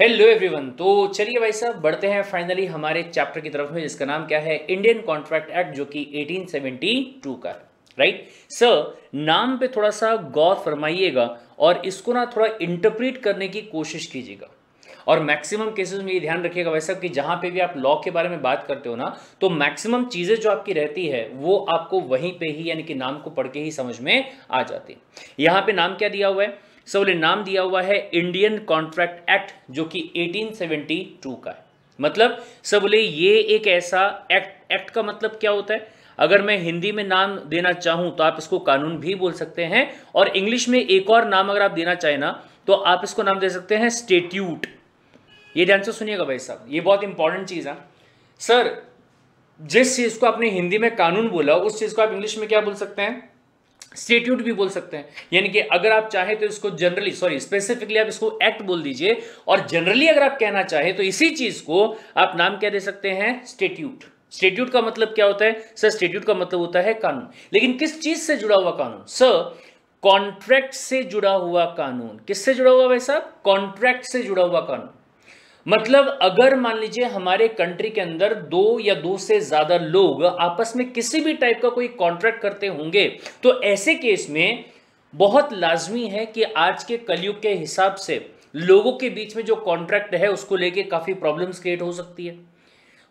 Hello everyone तो चलिए भाई साहब बढ़ते हैं फाइनली हमारे चैप्टर की तरफ में जिसका नाम क्या है इंडियन कॉन्ट्रैक्ट एक्ट जो कि 1872 का राइट सर नाम पे थोड़ा सा गौर फरमाइएगा और इसको ना थोड़ा इंटरप्रेट करने की कोशिश कीजिएगा और मैक्सिमम केसेस में ये ध्यान रखिएगा वैसा कि जहां पे भी आप लॉ के बारे में बात करते हो ना तो मैक्सिमम चीज़ें जो आपकी रहती है वो आपको वहीं पे ही यानी कि नाम को पढ़ के ही समझ में आ जाती है यहाँ पे नाम क्या दिया हुआ है सब ने नाम दिया हुआ है इंडियन कॉन्ट्रैक्ट एक्ट जो कि 1872 का है मतलब सब बोले ये एक ऐसा एक्ट एक्ट का मतलब क्या होता है अगर मैं हिंदी में नाम देना चाहूं तो आप इसको कानून भी बोल सकते हैं और इंग्लिश में एक और नाम अगर आप देना चाहें ना तो आप इसको नाम दे सकते हैं स्टेट्यूट ये ध्यान से सुनिएगा भाई साहब ये बहुत इंपॉर्टेंट चीज़ है सर जिस चीज़ को आपने हिंदी में कानून बोला उस चीज़ को आप इंग्लिश में क्या बोल सकते हैं स्टेट्यूट भी बोल सकते हैं यानी कि अगर आप चाहे तो इसको जनरली सॉरी स्पेसिफिकली आप इसको एक्ट बोल दीजिए और जनरली अगर आप कहना चाहें तो इसी चीज को आप नाम क्या दे सकते हैं स्टेट्यूट स्टेट्यूट का मतलब क्या होता है सर स्टेट्यूट का मतलब होता है कानून लेकिन किस चीज से जुड़ा हुआ कानून सर कॉन्ट्रैक्ट से जुड़ा हुआ कानून किससे जुड़ा हुआ भाई साहब कॉन्ट्रैक्ट से जुड़ा हुआ कानून मतलब अगर मान लीजिए हमारे कंट्री के अंदर दो या दो से ज्यादा लोग आपस में किसी भी टाइप का कोई कॉन्ट्रैक्ट करते होंगे तो ऐसे केस में बहुत लाजमी है कि आज के कलयुग के हिसाब से लोगों के बीच में जो कॉन्ट्रैक्ट है उसको लेके काफी प्रॉब्लम्स क्रिएट हो सकती है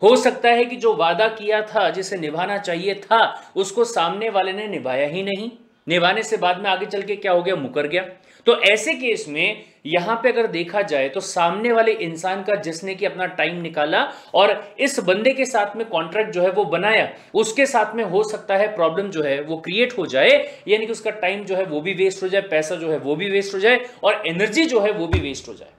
हो सकता है कि जो वादा किया था जिसे निभाना चाहिए था उसको सामने वाले ने निभाया ही नहीं निभाने से बाद में आगे चल के क्या हो गया मुकर गया तो ऐसे केस में यहां पे अगर देखा जाए तो सामने वाले इंसान का जिसने कि अपना टाइम निकाला और इस बंदे के साथ में कॉन्ट्रैक्ट जो है वो बनाया उसके साथ में हो सकता है प्रॉब्लम जो है वो क्रिएट हो जाए यानी कि उसका टाइम जो है वो भी वेस्ट हो जाए पैसा जो है वो भी वेस्ट हो जाए और एनर्जी जो है वो भी वेस्ट हो जाए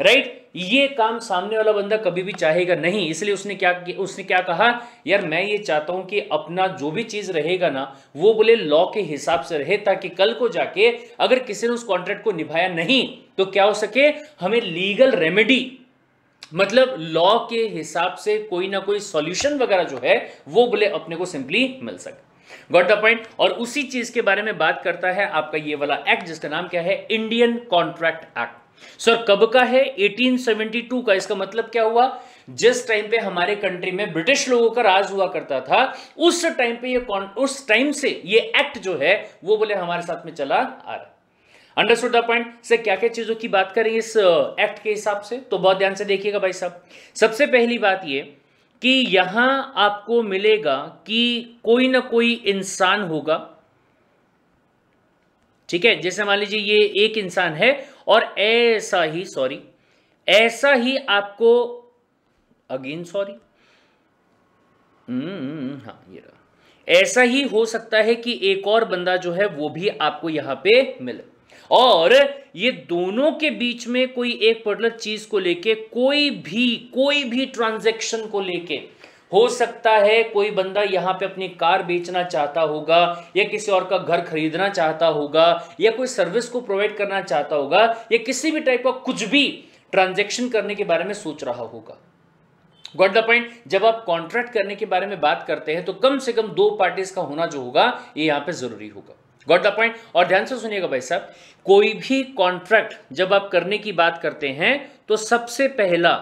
राइट ये काम सामने वाला बंदा कभी भी चाहेगा नहीं इसलिए उसने क्या उसने क्या कहा यार मैं ये चाहता हूं कि अपना जो भी चीज रहेगा ना वो बोले लॉ के हिसाब से रहे ताकि कल को जाके अगर किसी ने उस कॉन्ट्रैक्ट को निभाया नहीं तो क्या हो सके हमें लीगल रेमेडी मतलब लॉ के हिसाब से कोई ना कोई सॉल्यूशन वगैरह जो है वो बोले अपने को सिंपली मिल सके गॉट द पॉइंट और उसी चीज के बारे में बात करता है आपका ये वाला एक्ट जिसका नाम क्या है इंडियन कॉन्ट्रैक्ट एक्ट सर कब का है 1872 का इसका मतलब क्या हुआ जिस टाइम पे हमारे कंट्री में ब्रिटिश लोगों का राज हुआ करता था उस टाइम पे ये उस टाइम से ये एक्ट जो है वो बोले हमारे साथ में चला आ रहा अंडरस्टूड द पॉइंट से क्या क्या चीजों की बात करें इस एक्ट के हिसाब से तो बहुत ध्यान से देखिएगा भाई साहब सबसे पहली बात ये कि यहां आपको मिलेगा कि कोई ना कोई इंसान होगा ठीक है जैसे मान लीजिए ये एक इंसान है और ऐसा ही सॉरी ऐसा ही आपको अगेन सॉरी हम्म, हाँ ये रहा ऐसा ही हो सकता है कि एक और बंदा जो है वो भी आपको यहां पे मिले और ये दोनों के बीच में कोई एक पर्टिकुलर चीज को लेके कोई भी कोई भी ट्रांजेक्शन को लेके हो सकता है कोई बंदा यहाँ पे अपनी कार बेचना चाहता होगा या किसी और का घर खरीदना चाहता होगा या कोई सर्विस को प्रोवाइड करना चाहता होगा या किसी भी टाइप का कुछ भी ट्रांजेक्शन करने के बारे में सोच रहा होगा गॉट द पॉइंट जब आप कॉन्ट्रैक्ट करने के बारे में बात करते हैं तो कम से कम दो पार्टीज का होना जो होगा ये यहाँ पे जरूरी होगा गॉट द पॉइंट और ध्यान से सुनिएगा भाई साहब कोई भी कॉन्ट्रैक्ट जब आप करने की बात करते हैं तो सबसे पहला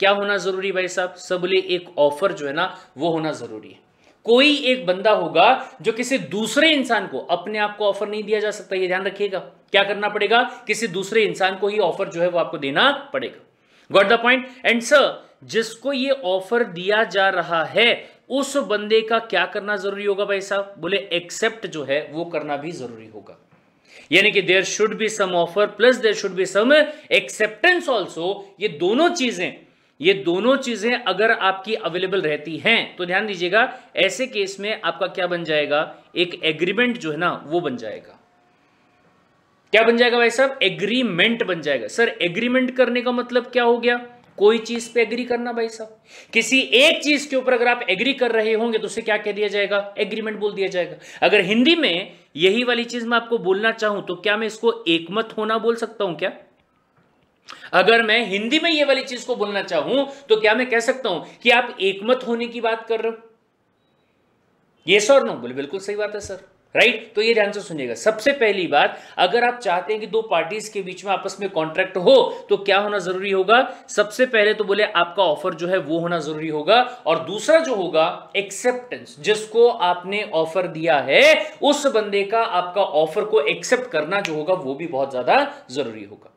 क्या होना जरूरी भाई साहब सबले एक ऑफर जो है ना वो होना जरूरी है कोई एक बंदा होगा जो किसी दूसरे इंसान को अपने आप को ऑफर नहीं दिया जा सकता ये ध्यान रखिएगा क्या करना पड़ेगा किसी दूसरे इंसान को ही ऑफर जो है वो आपको देना पड़ेगा got the point and sir जिसको ये ऑफर दिया जा रहा है उस बंदे का क्या करना जरूरी होगा भाई साहब बोले एक्सेप्ट जो है वो करना भी जरूरी होगा यानी कि there should be some offer plus there should be some acceptance also ये दोनों चीजें ये दोनों चीजें अगर आपकी अवेलेबल रहती हैं तो ध्यान दीजिएगा ऐसे केस में आपका क्या बन जाएगा एक एग्रीमेंट जो है ना वो बन जाएगा क्या बन जाएगा भाई साहब एग्रीमेंट बन जाएगा सर एग्रीमेंट करने का मतलब क्या हो गया कोई चीज पे एग्री करना भाई साहब किसी एक चीज के ऊपर अगर आप एग्री कर रहे होंगे तो उसे क्या कह दिया जाएगा एग्रीमेंट बोल दिया जाएगा अगर हिंदी में यही वाली चीज मैं आपको बोलना चाहूं तो क्या मैं इसको एकमत होना बोल सकता हूं क्या अगर मैं हिंदी में यह वाली चीज को बोलना चाहूं तो क्या मैं कह सकता हूं कि आप एकमत होने की बात कर रहे हो ये सर नो बोले बिल्कुल सही बात है सर राइट तो ये ध्यान से सुनिएगा सबसे पहली बात अगर आप चाहते हैं कि दो पार्टीज के बीच में आपस में कॉन्ट्रैक्ट हो तो क्या होना जरूरी होगा सबसे पहले तो बोले आपका ऑफर जो है वो होना जरूरी होगा और दूसरा जो होगा एक्सेप्टेंस जिसको आपने ऑफर दिया है उस बंदे का आपका ऑफर को एक्सेप्ट करना जो होगा वो भी बहुत ज्यादा जरूरी होगा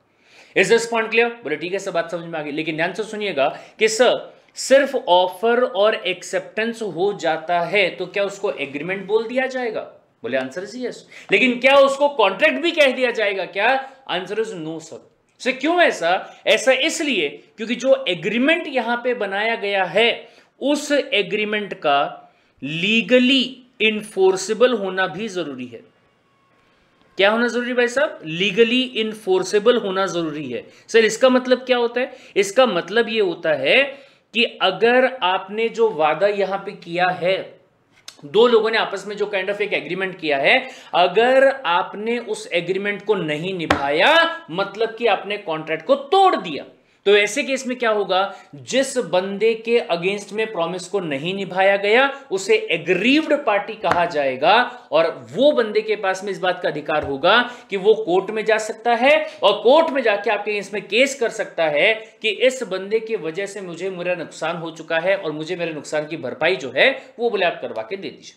इज दिस पॉइंट क्लियर बोले ठीक है सर बात समझ में आ गई लेकिन ध्यान से सुनिएगा कि सर सिर्फ ऑफर और एक्सेप्टेंस हो जाता है तो क्या उसको एग्रीमेंट बोल दिया जाएगा बोले आंसर इज यस लेकिन क्या उसको कॉन्ट्रैक्ट भी कह दिया जाएगा क्या आंसर इज नो सर से क्यों ऐसा ऐसा इसलिए क्योंकि जो एग्रीमेंट यहां पे बनाया गया है उस एग्रीमेंट का लीगली इन्फोर्सेबल होना भी जरूरी है क्या होना जरूरी भाई साहब लीगली इनफोर्सेबल होना जरूरी है सर इसका मतलब क्या होता है इसका मतलब ये होता है कि अगर आपने जो वादा यहां पे किया है दो लोगों ने आपस में जो काइंड ऑफ एक एग्रीमेंट किया है अगर आपने उस एग्रीमेंट को नहीं निभाया मतलब कि आपने कॉन्ट्रैक्ट को तोड़ दिया तो ऐसे केस में क्या होगा जिस बंदे के अगेंस्ट में प्रॉमिस को नहीं निभाया गया उसे एग्रीव्ड पार्टी कहा जाएगा और वो बंदे के पास में इस बात का अधिकार होगा कि वो कोर्ट में जा सकता है और कोर्ट में जाके आपके अगेंस्ट में केस कर सकता है कि इस बंदे की वजह से मुझे मेरा नुकसान हो चुका है और मुझे मेरे नुकसान की भरपाई जो है वो बोले आप करवा के दे दीजिए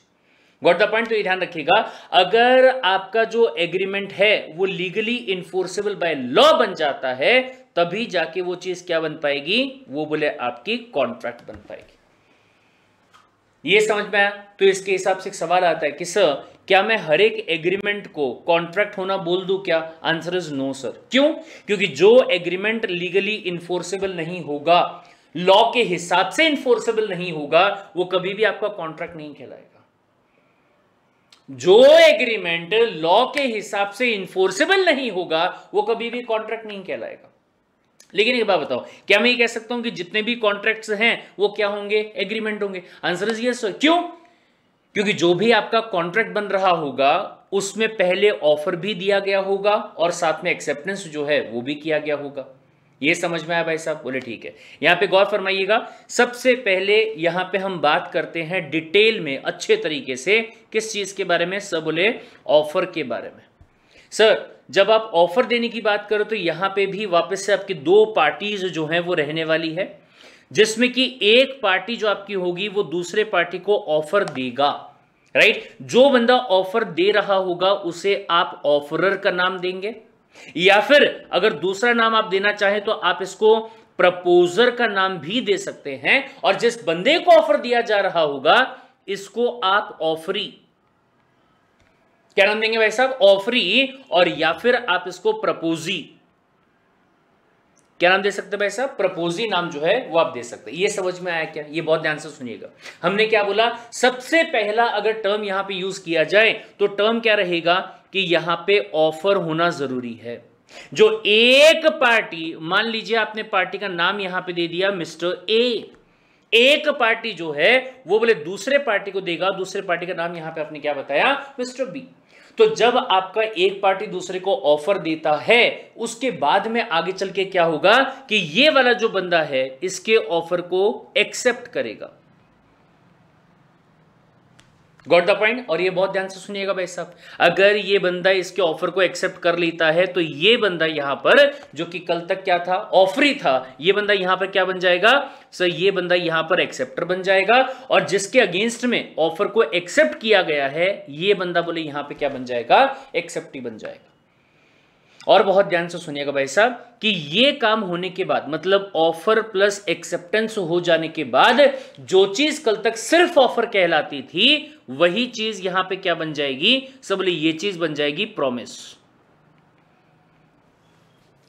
गॉट द पॉइंट तो ये ध्यान रखिएगा अगर आपका जो एग्रीमेंट है वो लीगली इन्फोर्सेबल बाय लॉ बन जाता है तभी जाके वो चीज़ क्या बन पाएगी वो बोले आपकी कॉन्ट्रैक्ट बन पाएगी ये समझ में आया तो इसके हिसाब से सवाल आता है कि सर क्या मैं हर एक एग्रीमेंट को कॉन्ट्रैक्ट होना बोल दू क्या आंसर इज नो सर क्यों क्योंकि जो एग्रीमेंट लीगली इन्फोर्सेबल नहीं होगा लॉ के हिसाब से इन्फोर्सेबल नहीं होगा वो कभी भी आपका कॉन्ट्रैक्ट नहीं कहलाएगा जो एग्रीमेंट लॉ के हिसाब से इन्फोर्सेबल नहीं होगा वो कभी भी कॉन्ट्रैक्ट नहीं कहलाएगा लेकिन एक बात बताओ क्या मैं ये कह सकता हूं कि जितने भी कॉन्ट्रैक्ट्स हैं वो क्या होंगे एग्रीमेंट होंगे आंसर इज यस क्यों क्योंकि जो भी आपका कॉन्ट्रैक्ट बन रहा होगा उसमें पहले ऑफर भी दिया गया होगा और साथ में एक्सेप्टेंस जो है वो भी किया गया होगा ये समझ में आया भाई साहब बोले ठीक है यहां पे गौर फरमाइएगा सबसे पहले यहां पे हम बात करते हैं डिटेल में अच्छे तरीके से किस चीज़ के बारे में सब बोले ऑफर के बारे में सर जब आप ऑफर देने की बात करो तो यहां पे भी वापस से आपकी दो पार्टीज जो हैं वो रहने वाली है जिसमें कि एक पार्टी जो आपकी होगी वो दूसरे पार्टी को ऑफर देगा राइट जो बंदा ऑफर दे रहा होगा उसे आप ऑफरर का नाम देंगे या फिर अगर दूसरा नाम आप देना चाहें तो आप इसको प्रपोजर का नाम भी दे सकते हैं और जिस बंदे को ऑफर दिया जा रहा होगा इसको आप ऑफरी क्या नाम देंगे भाई साहब ऑफरी और या फिर आप इसको प्रपोजी क्या नाम दे सकते भाई साहब प्रपोजी नाम जो है वो आप दे सकते हैं ये समझ में आया क्या ये बहुत ध्यान से सुनिएगा हमने क्या बोला सबसे पहला अगर टर्म यहां पे यूज किया जाए तो टर्म क्या रहेगा कि यहां पे ऑफर होना जरूरी है जो एक पार्टी मान लीजिए आपने पार्टी का नाम यहां पे दे दिया मिस्टर ए एक पार्टी जो है वो बोले दूसरे पार्टी को देगा दूसरे पार्टी का नाम यहां पे आपने क्या बताया मिस्टर बी तो जब आपका एक पार्टी दूसरे को ऑफर देता है उसके बाद में आगे चल के क्या होगा कि ये वाला जो बंदा है इसके ऑफर को एक्सेप्ट करेगा गॉट द पॉइंट और ये बहुत ध्यान से सुनिएगा भाई साहब अगर ये बंदा इसके ऑफर को एक्सेप्ट कर लेता है तो ये बंदा यहां पर जो कि कल तक क्या था ऑफर ही था ये बंदा यहां पर क्या बन जाएगा सर ये बंदा यहां पर एक्सेप्टर बन जाएगा और जिसके अगेंस्ट में ऑफर को एक्सेप्ट किया गया है ये बंदा बोले यहां पर क्या बन जाएगा एक्सेप्ट ही बन जाएगा और बहुत ध्यान से सुनिएगा भाई साहब कि ये काम होने के बाद मतलब ऑफर प्लस एक्सेप्टेंस हो जाने के बाद जो चीज कल तक सिर्फ ऑफर कहलाती थी वही चीज यहां पे क्या बन जाएगी सब ये चीज बन जाएगी प्रॉमिस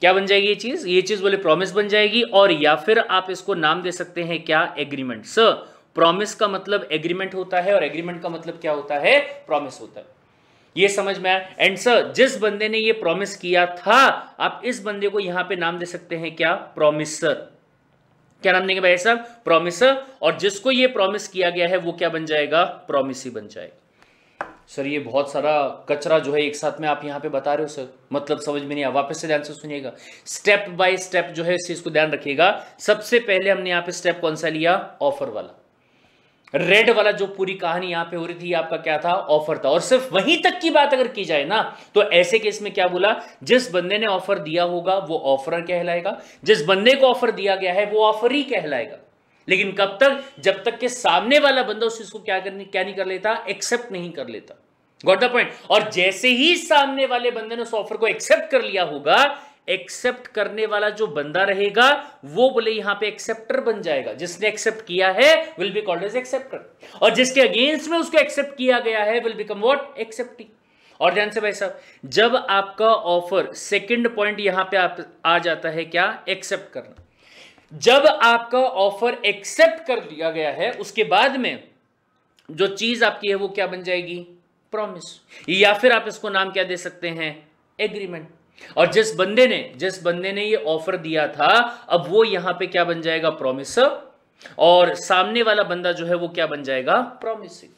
क्या बन जाएगी ये चीज ये चीज बोले प्रॉमिस बन जाएगी और या फिर आप इसको नाम दे सकते हैं क्या एग्रीमेंट सर प्रॉमिस का मतलब एग्रीमेंट होता है और एग्रीमेंट का मतलब क्या होता है प्रॉमिस होता है ये समझ में आया एंड सर जिस बंदे ने ये प्रॉमिस किया था आप इस बंदे को यहां पे नाम दे सकते हैं क्या प्रोमिसर क्या नाम देंगे भाई साहब प्रोमिसर और जिसको ये प्रॉमिस किया गया है वो क्या बन जाएगा ही बन जाएगा सर ये बहुत सारा कचरा जो है एक साथ में आप यहाँ पे बता रहे हो सर मतलब समझ में नहीं आया वापस से ध्यान से सुनिएगा स्टेप बाय स्टेप जो है इस चीज को ध्यान रखिएगा सबसे पहले हमने यहाँ पे स्टेप कौन सा लिया ऑफर वाला रेड वाला जो पूरी कहानी यहां पे हो रही थी आपका क्या था ऑफर था और सिर्फ वहीं तक की बात अगर की जाए ना तो ऐसे केस में क्या बोला जिस बंदे ने ऑफर दिया होगा वो ऑफरर कहलाएगा जिस बंदे को ऑफर दिया गया है वो ऑफर ही कहलाएगा लेकिन कब तक जब तक के सामने वाला बंदा उस चीज को क्या करने क्या नहीं कर लेता एक्सेप्ट नहीं कर लेता गॉट द पॉइंट और जैसे ही सामने वाले बंदे ने उस ऑफर को एक्सेप्ट कर लिया होगा एक्सेप्ट करने वाला जो बंदा रहेगा वो बोले यहां पे एक्सेप्टर बन जाएगा जिसने एक्सेप्ट किया है will be called as acceptor और जिसके अगेंस्ट में उसको एक्सेप्ट किया गया है विल बिकम व्हाट एक्सेप्टिंग और ध्यान से भाई साहब जब आपका ऑफर सेकंड पॉइंट यहां पे आप आ जाता है क्या एक्सेप्ट करना जब आपका ऑफर एक्सेप्ट कर लिया गया है उसके बाद में जो चीज आपकी है वो क्या बन जाएगी प्रॉमिस या फिर आप इसको नाम क्या दे सकते हैं एग्रीमेंट और जिस बंदे ने जिस बंदे ने ये ऑफर दिया था अब वो यहां पे क्या बन जाएगा प्रोमिसर और सामने वाला बंदा जो है वो क्या बन जाएगा प्रोमिसिंग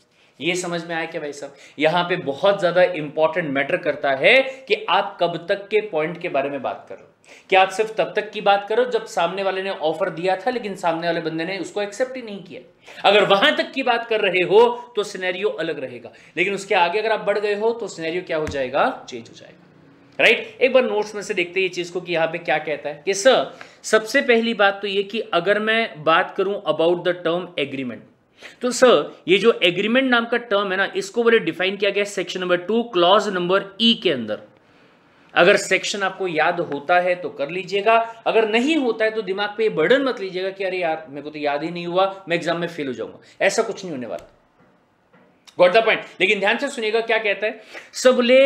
ये समझ में आया क्या भाई साहब यहां पे बहुत ज्यादा इंपॉर्टेंट मैटर करता है कि आप कब तक के पॉइंट के बारे में बात करो क्या आप सिर्फ तब तक की बात करो जब सामने वाले ने ऑफर दिया था लेकिन सामने वाले बंदे ने उसको एक्सेप्ट ही नहीं किया अगर वहां तक की बात कर रहे हो तो सिनेरियो अलग रहेगा लेकिन उसके आगे अगर आप बढ़ गए हो तो सिनेरियो क्या हो जाएगा चेंज हो जाएगा राइट एक बार नोट्स में से देखते हैं ये चीज़ को कि यहां पे क्या कहता है कि सर सबसे पहली बात तो ये कि अगर मैं बात करूं अबाउट द टर्म एग्रीमेंट तो सर ये जो एग्रीमेंट नाम का टर्म है ना इसको बोले डिफाइन किया गया section number two clause number E के अंदर अगर सेक्शन आपको याद होता है तो कर लीजिएगा अगर नहीं होता है तो दिमाग पे ये बर्डन मत लीजिएगा कि अरे यार मेरे को तो याद ही नहीं हुआ मैं एग्जाम में फेल हो जाऊंगा ऐसा कुछ नहीं होने वाला गॉट द पॉइंट लेकिन ध्यान से सुनिएगा क्या कहता है सबले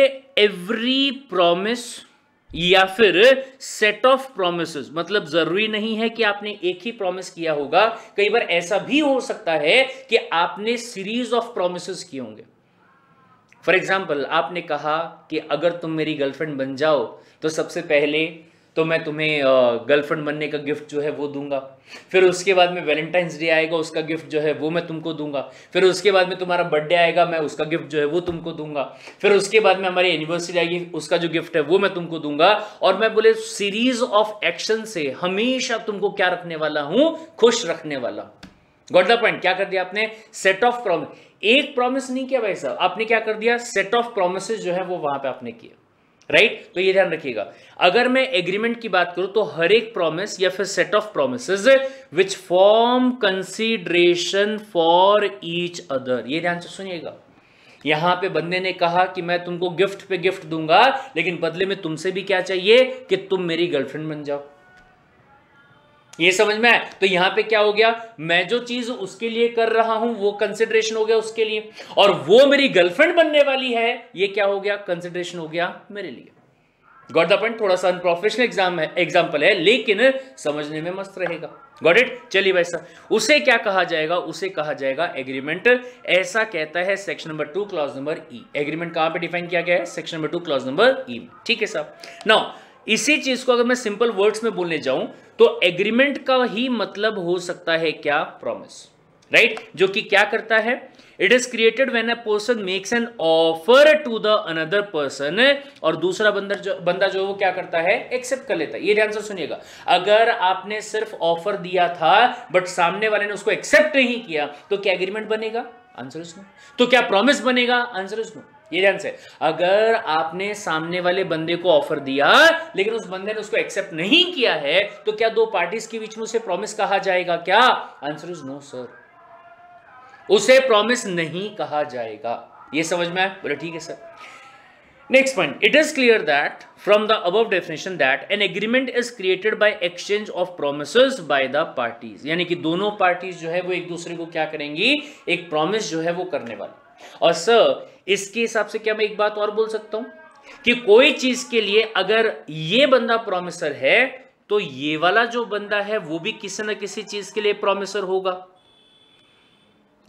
एवरी प्रोमिस या फिर सेट ऑफ प्रोमिस मतलब जरूरी नहीं है कि आपने एक ही प्रोमिस किया होगा कई बार ऐसा भी हो सकता है कि आपने सीरीज ऑफ प्रोमिस किए होंगे फॉर एग्जाम्पल आपने कहा कि अगर तुम मेरी गर्लफ्रेंड बन जाओ तो सबसे पहले तो मैं तुम्हें गर्लफ्रेंड बनने का गिफ्ट जो है वो दूंगा फिर उसके बाद में वैलेंटाइंस डे आएगा उसका गिफ्ट जो है वो मैं तुमको दूंगा फिर उसके बाद में तुम्हारा बर्थडे आएगा मैं उसका गिफ्ट जो है वो तुमको दूंगा फिर उसके बाद में हमारी एनिवर्सरी आएगी उसका जो गिफ्ट है वो मैं तुमको दूंगा और मैं बोले सीरीज ऑफ एक्शन से हमेशा तुमको क्या रखने वाला हूं खुश रखने वाला गॉट द पॉइंट क्या कर दिया आपने सेट ऑफ प्रॉमिस एक प्रॉमिस नहीं किया भाई साहब आपने क्या कर दिया सेट ऑफ प्रोमिस जो है वो वहां पर आपने किया राइट तो ये ध्यान रखिएगा अगर मैं एग्रीमेंट की बात करूं तो हर एक प्रॉमिस या फिर set of promise which form consideration for each other ये ध्यान से सुनिएगा यहां पे बंदे ने कहा कि मैं तुमको गिफ्ट पे गिफ्ट दूंगा लेकिन बदले में तुमसे भी क्या चाहिए कि तुम मेरी गर्लफ्रेंड बन जाओ ये समझ में आया तो यहां पे क्या हो गया मैं जो चीज उसके लिए कर रहा हूं वो कंसिडरेशन हो गया उसके लिए और वो मेरी गर्लफ्रेंड बनने वाली है ये क्या हो गया कंसिडरेशन हो गया मेरे लिए गॉट द पॉइंट थोड़ा सा अनप्रोफेशनल एग्जाम है एग्जाम्पल है लेकिन समझने में मस्त रहेगा गॉट इट चलिए भाई साहब उसे क्या कहा जाएगा उसे कहा जाएगा एग्रीमेंट ऐसा कहता है section number two clause number E agreement कहां पे डिफाइन किया गया है section number two clause number E ठीक है साहब नाउ इसी चीज को अगर मैं सिंपल वर्ड्स में बोलने जाऊं तो एग्रीमेंट का ही मतलब हो सकता है क्या प्रॉमिस राइट right? जो कि क्या करता है it is created when a person makes an offer to the another person और दूसरा बंदर जो बंदा जो वो क्या करता है एक्सेप्ट कर लेता है ये ध्यान से सुनिएगा अगर आपने सिर्फ ऑफर दिया था बट सामने वाले ने उसको एक्सेप्ट नहीं किया तो क्या एग्रीमेंट बनेगा आंसर इज नो तो क्या प्रॉमिस बनेगा आंसर इज नो ये ध्यान से अगर आपने सामने वाले बंदे को ऑफर दिया लेकिन उस बंदे ने उसको एक्सेप्ट नहीं किया है तो क्या दो पार्टीज के बीच में उसे प्रॉमिस कहा जाएगा क्या आंसर इज नो सर उसे प्रॉमिस नहीं कहा जाएगा ये समझ में बोले ठीक है sir next point it is clear that from the above definition that an agreement is created by exchange of promise by the parties यानी कि दोनों पार्टीज जो है वो एक दूसरे को क्या करेंगी एक प्रॉमिस जो है वो करने वाली और सर इसके हिसाब से क्या मैं एक बात और बोल सकता हूं कि कोई चीज के लिए अगर ये बंदा प्रोमिसर है तो ये वाला जो बंदा है वो भी किसी ना किसी चीज के लिए प्रोमिसर होगा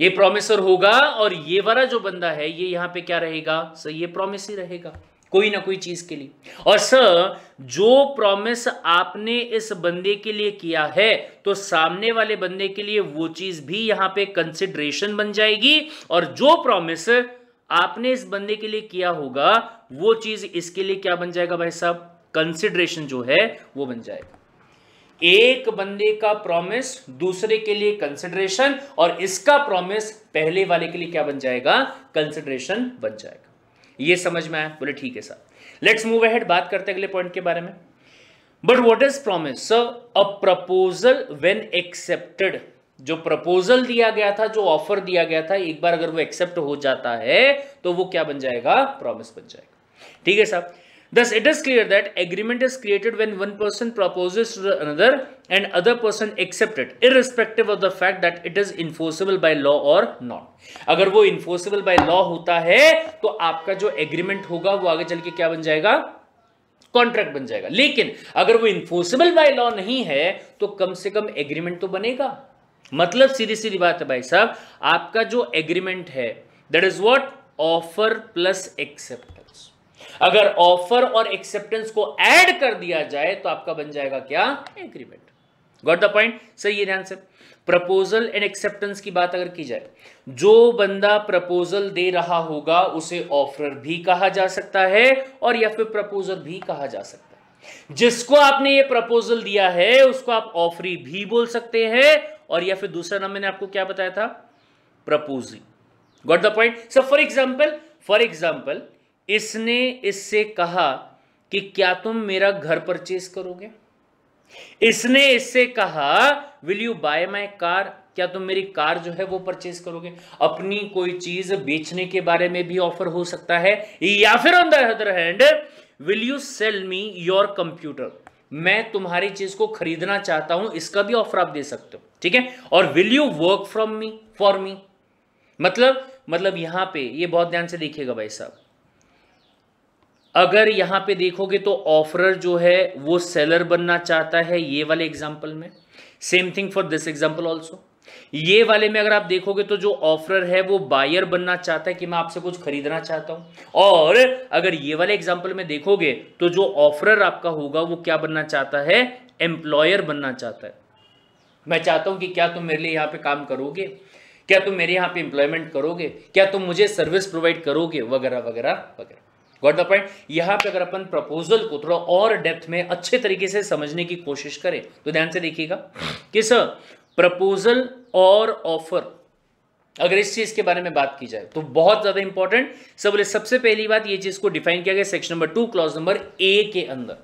ये प्रोमिसर होगा और ये वाला जो बंदा है ये यहां पे क्या रहेगा सर ये प्रोमिस ही रहेगा कोई ना कोई चीज के लिए और सर जो प्रोमिस आपने इस बंदे के लिए किया है तो सामने वाले बंदे के लिए वो चीज भी यहां पे कंसिडरेशन बन जाएगी और जो प्रोमिस आपने इस बंदे के लिए किया होगा वो चीज इसके लिए क्या बन जाएगा भाई साहब कंसिडरेशन जो है वो बन जाएगा एक बंदे का प्रॉमिस दूसरे के लिए कंसिडरेशन और इसका प्रॉमिस पहले वाले के लिए क्या बन जाएगा कंसिडरेशन बन जाएगा ये समझ में आया बोले ठीक है सर लेट्स मूव अहेड बात करते हैं अगले पॉइंट के बारे में but what is promise a proposal when accepted जो प्रपोजल दिया गया था जो ऑफर दिया गया था एक बार अगर वो एक्सेप्ट हो जाता है तो वो क्या बन जाएगा प्रॉमिस बन जाएगा ठीक है साहब thus it is clear that agreement is created when one person proposes another and other person accepted irrespective of the fact that it is enforceable by law or not अगर वो इन्फोर्सिबल बाय लॉ होता है तो आपका जो agreement होगा वो आगे चल के क्या बन जाएगा कॉन्ट्रैक्ट बन जाएगा लेकिन अगर वो इन्फोर्सिबल बाय लॉ नहीं है तो कम से कम एग्रीमेंट तो बनेगा मतलब सीधी सीधी बात है भाई साहब आपका जो एग्रीमेंट है that is what offer plus acceptance अगर ऑफर और एक्सेप्टेंस को ऐड कर दिया जाए तो आपका बन जाएगा क्या एग्रीमेंट गॉट द पॉइंट सही है ध्यान से प्रपोजल एंड एक्सेप्टेंस की बात अगर की जाए जो बंदा प्रपोजल दे रहा होगा उसे ऑफर भी कहा जा सकता है और या फिर प्रपोजल भी कहा जा सकता है जिसको आपने ये प्रपोजल दिया है उसको आप ऑफरी भी बोल सकते हैं और या फिर दूसरा नाम मैंने आपको क्या बताया था proposing got the point so for example for example इसने इससे कहा कि क्या तुम मेरा घर परचेज करोगे इसने इससे कहा will you buy my car क्या तुम मेरी कार जो है वो परचेज करोगे अपनी कोई चीज बेचने के बारे में भी ऑफर हो सकता है या फिर on the other hand will you sell me your computer मैं तुम्हारी चीज को खरीदना चाहता हूं इसका भी ऑफर आप दे सकते हो ठीक है और will you work from me for me मतलब मतलब यहां पे ये बहुत ध्यान से देखिएगा भाई साहब अगर यहां पे देखोगे तो ऑफरर जो है वो सेलर बनना चाहता है ये वाले एग्जाम्पल में same thing for this example also ये वाले में अगर आप देखोगे तो जो ऑफरर है वो बायर बनना चाहता है कि मैं आपसे कुछ खरीदना चाहता हूं और अगर ये वाले एग्जाम्पल में देखोगे तो जो ऑफरर आपका होगा वो क्या बनना चाहता है एम्प्लॉयर बनना चाहता है मैं चाहता हूँ कि क्या तुम मेरे लिए यहाँ पे काम करोगे क्या तुम मेरे यहाँ पे इंप्लॉयमेंट करोगे क्या तुम मुझे सर्विस प्रोवाइड करोगे वगैरह वगैरह वगैरह गॉट द पॉइंट यहाँ पे अगर अपन प्रपोजल को थोड़ा और डेप्थ में अच्छे तरीके से समझने की कोशिश करें तो ध्यान से देखिएगा कि सर प्रपोजल और ऑफर अगर इस चीज के बारे में बात की जाए तो बहुत ज्यादा इंपॉर्टेंट सब सबसे पहली बात ये चीज को डिफाइन किया गया section number two clause number A के अंदर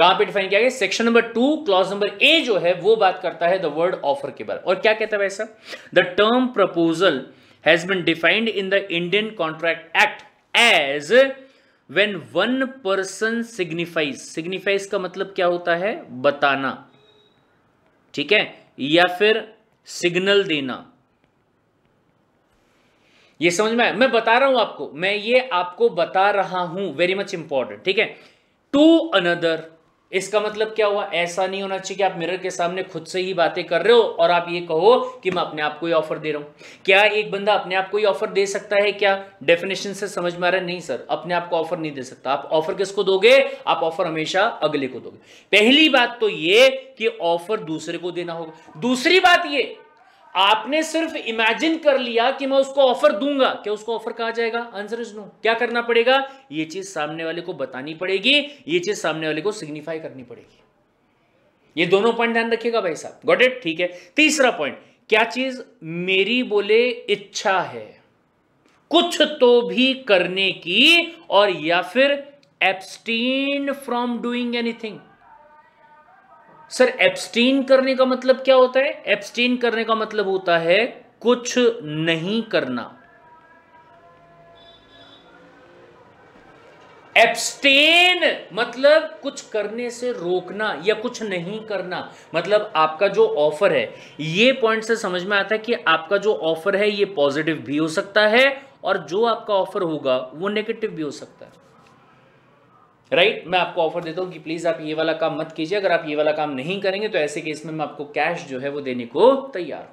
कहां तो पे डिफाइन किया गया section number two clause number A जो है वो बात करता है द वर्ड ऑफर के बारे और क्या कहता है वैसा the term proposal has been defined in the Indian contract act as when one person signifies signifies का मतलब क्या होता है बताना ठीक है या फिर सिग्नल देना ये समझ में आया मैं बता रहा हूं आपको मैं ये आपको बता रहा हूं वेरी मच इंपॉर्टेंट ठीक है टू अनदर इसका मतलब क्या हुआ ऐसा नहीं होना चाहिए कि आप मिरर के सामने खुद से ही बातें कर रहे हो और आप ये कहो कि मैं अपने आप को ही ऑफर दे रहा हूं क्या एक बंदा अपने आप को ही ऑफर दे सकता है क्या डेफिनेशन से समझ में आ रहा है नहीं सर अपने आप को ऑफर नहीं दे सकता आप ऑफर किसको दोगे आप ऑफर हमेशा अगले को दोगे पहली बात तो ये कि ऑफर दूसरे को देना होगा दूसरी बात ये आपने सिर्फ इमेजिन कर लिया कि मैं उसको ऑफर दूंगा क्या उसको ऑफर कहा जाएगा आंसर इज नो क्या करना पड़ेगा ये चीज सामने वाले को बतानी पड़ेगी ये चीज सामने वाले को सिग्निफाई करनी पड़ेगी ये दोनों पॉइंट ध्यान रखिएगा भाई साहब गॉट इट ठीक है तीसरा पॉइंट क्या चीज मेरी बोले इच्छा है कुछ तो भी करने की और या फिर abstain from doing anything sir abstain करने का मतलब क्या होता है एब्सटेन करने का मतलब होता है कुछ नहीं करना एब्सटेन मतलब कुछ करने से रोकना या कुछ नहीं करना मतलब आपका जो ऑफर है ये पॉइंट से समझ में आता है कि आपका जो ऑफर है ये पॉजिटिव भी हो सकता है और जो आपका ऑफर होगा वो नेगेटिव भी हो सकता है राइट मैं आपको ऑफर देता हूँ कि प्लीज़ आप ये वाला काम मत कीजिए अगर आप ये वाला काम नहीं करेंगे तो ऐसे केस में मैं आपको कैश जो है वो देने को तैयार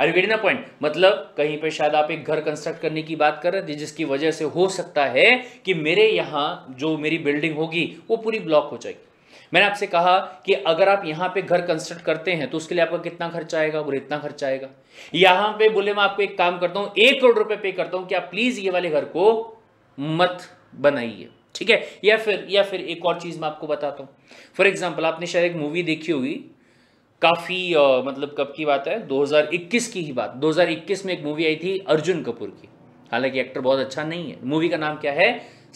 हूँ यू पॉइंट मतलब कहीं पे शायद आप एक घर कंस्ट्रक्ट करने की बात कर रहे थे जिसकी वजह से हो सकता है कि मेरे यहाँ जो मेरी बिल्डिंग होगी वो पूरी ब्लॉक हो जाएगी मैंने आपसे कहा कि अगर आप यहाँ पे घर कंस्ट्रक्ट करते हैं तो उसके लिए आपका कितना खर्चा आएगा बोले इतना खर्चा आएगा यहां पे बोले मैं आपको एक काम करता हूँ एक करोड़ रुपए पे करता हूँ कि आप प्लीज़ ये वाले घर को मत बनाइए ठीक है या फिर या फिर एक और चीज़ मैं आपको बताता हूँ फॉर एग्जाम्पल आपने शायद एक मूवी देखी होगी काफ़ी मतलब कब की बात है 2021 की ही बात 2021 में एक मूवी आई थी अर्जुन कपूर की हालांकि एक्टर बहुत अच्छा नहीं है मूवी का नाम क्या है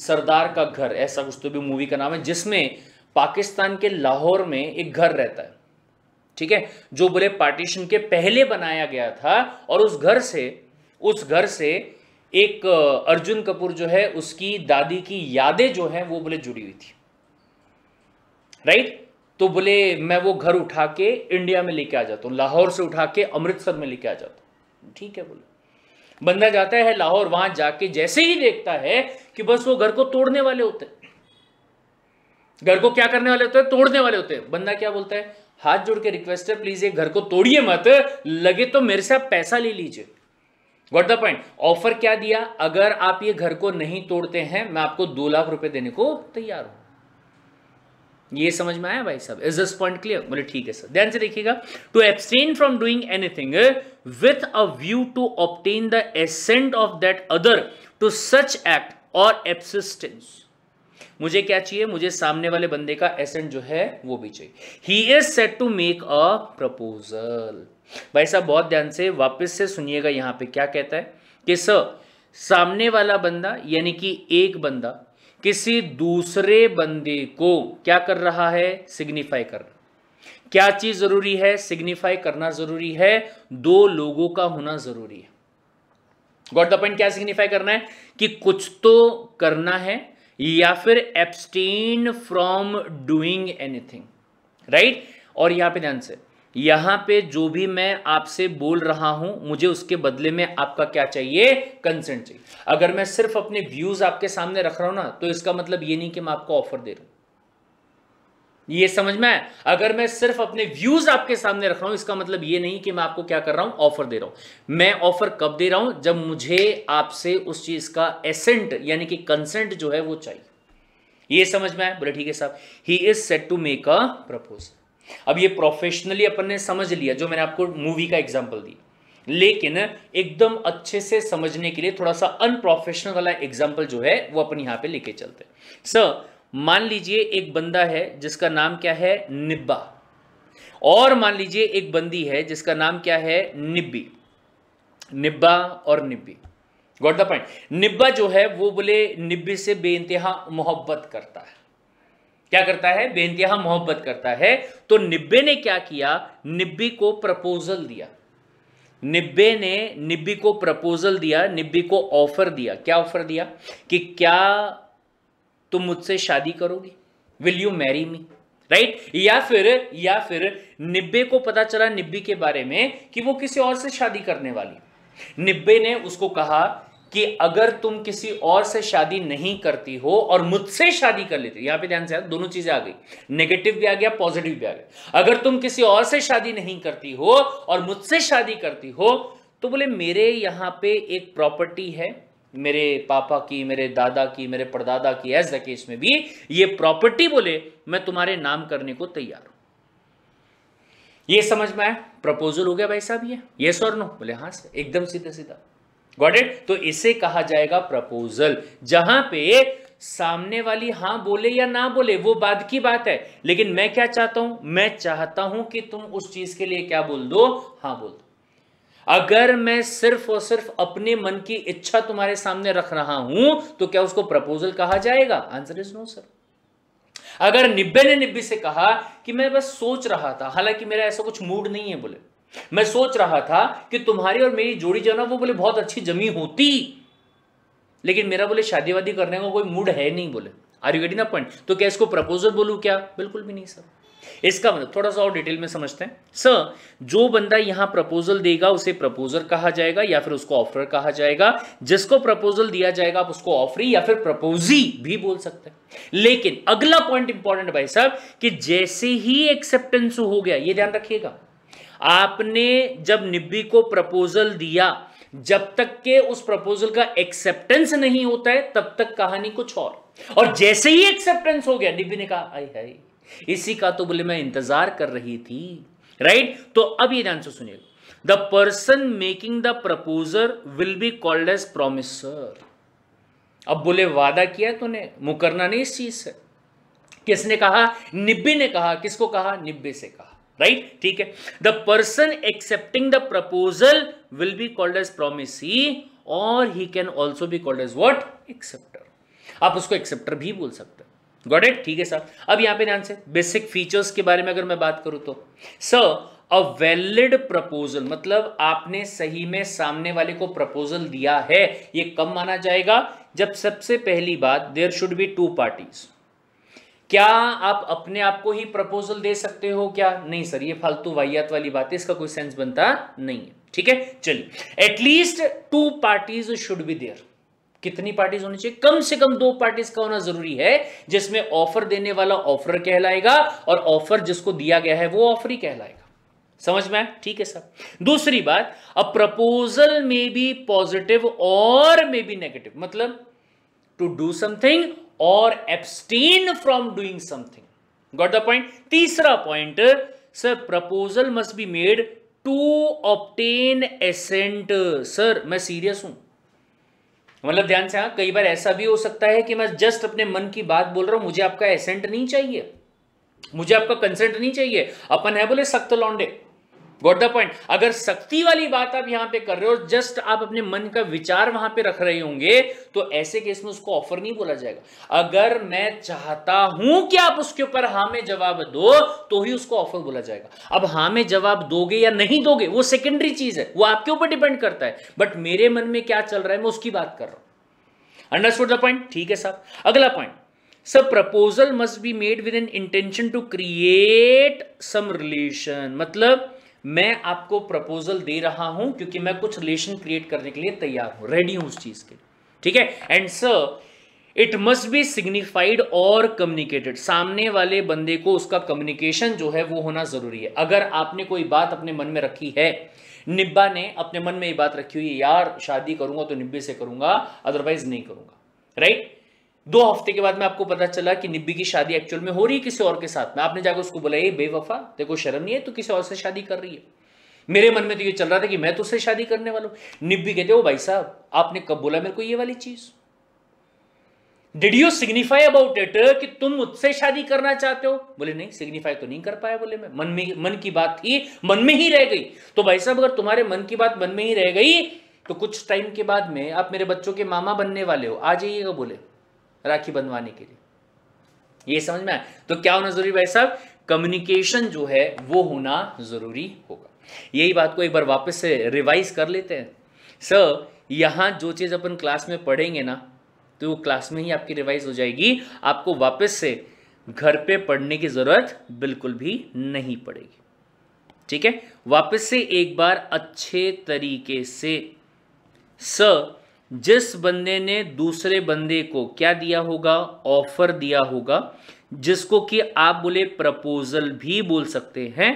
सरदार का घर ऐसा कुछ तो भी मूवी का नाम है जिसमें पाकिस्तान के लाहौर में एक घर रहता है ठीक है जो बोले पार्टीशन के पहले बनाया गया था और उस घर से उस घर से एक अर्जुन कपूर जो है उसकी दादी की यादें जो हैं वो बोले जुड़ी हुई थी राइट तो बोले मैं वो घर उठा के इंडिया में लेके आ जाता हूँ लाहौर से उठा के अमृतसर में लेके आ जाता हूँ ठीक है बोले बंदा जाता है लाहौर वहां जाके जैसे ही देखता है कि बस वो घर को तोड़ने वाले होते घर को क्या करने वाले होते हैं तोड़ने वाले होते हैं बंदा क्या बोलता है हाथ जोड़ के रिक्वेस्ट है प्लीज ये घर को तोड़िए मत लगे तो मेरे से आप पैसा ले लीजिए गॉट द पॉइंट ऑफर क्या दिया अगर आप ये घर को नहीं तोड़ते हैं मैं आपको दो लाख रुपए देने को तैयार हूं ये समझ में आया भाई साहब इज दिस पॉइंट क्लियर बोले ठीक है सर ध्यान से देखिएगा to abstain from doing anything with a view to obtain the assent of that other to such act or abstinence मुझे क्या चाहिए मुझे सामने वाले बंदे का एसेंट जो है वो भी चाहिए he is set to make a proposal भाई साहब बहुत ध्यान से वापस से सुनिएगा यहाँ पे क्या कहता है कि सर सामने वाला बंदा यानी कि एक बंदा किसी दूसरे बंदे को क्या कर रहा है सिग्निफाई करना क्या चीज जरूरी है सिग्निफाई करना जरूरी है दो लोगों का होना जरूरी है गॉट द पॉइंट क्या सिग्निफाई करना है कि कुछ तो करना है या फिर abstain from doing anything right और यहां पे ध्यान से यहां पे जो भी मैं आपसे बोल रहा हूं मुझे उसके बदले में आपका क्या चाहिए कंसेंट चाहिए अगर मैं सिर्फ अपने व्यूज आपके सामने रख रहा हूं ना तो इसका मतलब ये नहीं कि मैं आपको ऑफर दे रहा हूं ये समझ में आया अगर मैं सिर्फ अपने व्यूज आपके सामने रख रहा हूं इसका मतलब ये नहीं कि मैं आपको क्या कर रहा हूं ऑफर दे रहा हूं मैं ऑफर कब दे रहा हूं जब मुझे आपसे उस चीज का एसेंट यानी कि कंसेंट जो है वो चाहिए ये समझ में आया बोले ठीक है साहब he is set to make a proposal अब ये प्रोफेशनली अपन ने समझ लिया जो मैंने आपको मूवी का एग्जाम्पल दिया लेकिन एकदम अच्छे से समझने के लिए थोड़ा सा अनप्रोफेशनल वाला एग्जाम्पल जो है वो अपन यहां पे लेके चलते सर मान लीजिए एक बंदा है जिसका नाम क्या है निब्बा और मान लीजिए एक बंदी है जिसका नाम क्या है निब्बी निब्बा और निब्बी गॉट द पॉइंट निब्बा जो है वो बोले निब्बी से बेइंतहा मोहब्बत करता है क्या करता है बेनतहा मोहब्बत करता है तो निब्बे ने क्या किया निब्बी को प्रपोजल दिया निब्बे ने निब्बी को प्रपोजल दिया निब्बी को ऑफर दिया क्या ऑफर दिया कि क्या तुम मुझसे शादी करोगी will you marry me right या फिर या फिर निब्बे को पता चला निब्बी के बारे में कि वो किसी और से शादी करने वाली निब्बे ने उसको कहा कि अगर तुम किसी और से शादी नहीं करती हो और मुझसे शादी कर लेती यहां पे ध्यान से दोनों चीजें आ गई नेगेटिव भी आ गया पॉजिटिव भी आ गया अगर तुम किसी और से शादी नहीं करती हो और मुझसे शादी करती हो तो बोले मेरे यहां पे एक प्रॉपर्टी है मेरे पापा की मेरे दादा की मेरे परदादा की एज द केस में भी ये प्रॉपर्टी बोले मैं तुम्हारे नाम करने को तैयार हूं ये समझ में आया प्रपोजल हो गया भाई साहब ये ये सर नो बोले हाँ सर एकदम सीधा सीधा गॉट इट तो इसे कहा जाएगा प्रपोजल जहां पे सामने वाली हां बोले या ना बोले वो बाद की बात है लेकिन मैं क्या चाहता हूं मैं चाहता हूं कि तुम उस चीज के लिए क्या बोल दो हां बोल दो अगर मैं सिर्फ और सिर्फ अपने मन की इच्छा तुम्हारे सामने रख रहा हूं तो क्या उसको प्रपोजल कहा जाएगा आंसर इज नो सर अगर निब्बे ने निब्बे से कहा कि मैं बस सोच रहा था हालांकि मेरा ऐसा कुछ मूड नहीं है बोले मैं सोच रहा था कि तुम्हारी और मेरी जोड़ी जो है ना वो बोले बहुत अच्छी जमी होती लेकिन मेरा बोले शादीवादी करने का कोई मूड है नहीं बोले are you getting a point तो क्या इसको प्रपोजल बोलूँ क्या बिल्कुल भी नहीं सर इसका मतलब थोड़ा सा और डिटेल में समझते हैं सर जो बंदा यहां प्रपोजल देगा उसे प्रपोजर कहा जाएगा या फिर उसको ऑफर कहा जाएगा जिसको प्रपोजल दिया जाएगा आप उसको ऑफरी या फिर प्रपोजी भी बोल सकते हैं लेकिन अगला पॉइंट इंपॉर्टेंट भाई साहब कि जैसे ही एक्सेप्टेंस हो गया ये ध्यान रखिएगा आपने जब निब्बी को प्रपोजल दिया जब तक के उस प्रपोजल का एक्सेप्टेंस नहीं होता है तब तक कहानी कुछ और और जैसे ही एक्सेप्टेंस हो गया निब्बी ने कहा आई हाय इसी का तो बोले मैं इंतजार कर रही थी राइट तो अब ये ध्यान से the person making the proposal will be called as promise अब बोले वादा किया तूने मुकरना नहीं इस चीज से किसने कहा निब्बी ने कहा किसको कहा निब्बे से कहा राइट right? ठीक है the person accepting the proposal will be called as promise और he can also be called as what acceptor आप उसको एक्सेप्टर भी बोल सकते हैं गॉट इट ठीक है सर अब यहां पे ध्यान से बेसिक फीचर्स के बारे में अगर मैं बात करूं तो सर अ वैलिड प्रपोजल मतलब आपने सही में सामने वाले को प्रपोजल दिया है ये कब माना जाएगा जब सबसे पहली बात there should be two parties क्या आप अपने आप को ही प्रपोजल दे सकते हो क्या नहीं सर ये फालतू वाहियात वाली बात है इसका कोई सेंस बनता नहीं है ठीक है चलिए at least two parties should be there कितनी पार्टीज होनी चाहिए कम से कम दो पार्टीज का होना जरूरी है जिसमें ऑफर देने वाला ऑफर कहलाएगा और ऑफर जिसको दिया गया है वो ऑफर ही कहलाएगा समझ में ठीक है सर दूसरी बात a proposal may be positive or may be negative मतलब to do something or abstain from doing something got the point तीसरा point sir proposal must be made to obtain assent sir मैं serious हूं मतलब ध्यान से हाँ कई बार ऐसा भी हो सकता है कि मैं जस्ट अपने मन की बात बोल रहा हूं मुझे आपका एसेंट नहीं चाहिए मुझे आपका कंसेंट नहीं चाहिए अपन है बोले सख्त लौंडे गॉट द पॉइंट अगर शक्ति वाली बात आप यहां पे कर रहे हो जस्ट आप अपने मन का विचार वहां पे रख रहे होंगे तो ऐसे केस में उसको ऑफर नहीं बोला जाएगा अगर मैं चाहता हूं कि आप उसके ऊपर हा में जवाब दो तो ही उसको ऑफर बोला जाएगा अब हा में जवाब दोगे या नहीं दोगे वो सेकेंडरी चीज है वो आपके ऊपर डिपेंड करता है बट मेरे मन में क्या चल रहा है मैं उसकी बात कर रहा हूं अंडरस्टूड द पॉइंट ठीक है साहब अगला point sir proposal must be made with an intention to create some relation मतलब मैं आपको प्रपोजल दे रहा हूं क्योंकि मैं कुछ रिलेशन क्रिएट करने के लिए तैयार हूं रेडी हूं उस चीज के ठीक है and sir it must be signified और कम्युनिकेटेड सामने वाले बंदे को उसका कम्युनिकेशन जो है वो होना जरूरी है अगर आपने कोई बात अपने मन में रखी है निब्बा ने अपने मन में ये बात रखी हुई है यार शादी करूंगा तो निब्बे से करूंगा अदरवाइज नहीं करूंगा राइट right? दो हफ्ते के बाद में आपको पता चला कि निब्बी की शादी एक्चुअल में हो रही है किसी और के साथ में आपने जाकर उसको बोला ये बेवफा देखो शर्म नहीं है तू किसी और से शादी कर रही है मेरे मन में तो ये चल रहा था कि मैं तो उससे शादी करने वाला हूं निब्बी कहते हो भाई साहब आपने कब बोला मेरे को ये वाली चीज did you signify about it कि तुम मुझसे शादी करना चाहते हो बोले नहीं सिग्निफाई तो नहीं कर पाया बोले मैं मन में मन की बात थी मन में ही रह गई तो भाई साहब अगर तुम्हारे मन की बात मन में ही रह गई तो कुछ टाइम के बाद में आप मेरे बच्चों के मामा बनने वाले हो आ जाइएगा बोले राखी बंधवाने के लिए ये समझ में आए तो क्या होना जरूरी भाई साहब कम्युनिकेशन जो है वो होना जरूरी होगा यही बात को एक बार वापस से रिवाइज कर लेते हैं सर यहां जो चीज़ अपन क्लास में पढ़ेंगे ना तो वो क्लास में ही आपकी रिवाइज हो जाएगी आपको वापस से घर पे पढ़ने की ज़रूरत बिल्कुल भी नहीं पड़ेगी ठीक है वापस से एक बार अच्छे तरीके से स जिस बंदे ने दूसरे बंदे को क्या दिया होगा ऑफर दिया होगा जिसको कि आप बोले प्रपोजल भी बोल सकते हैं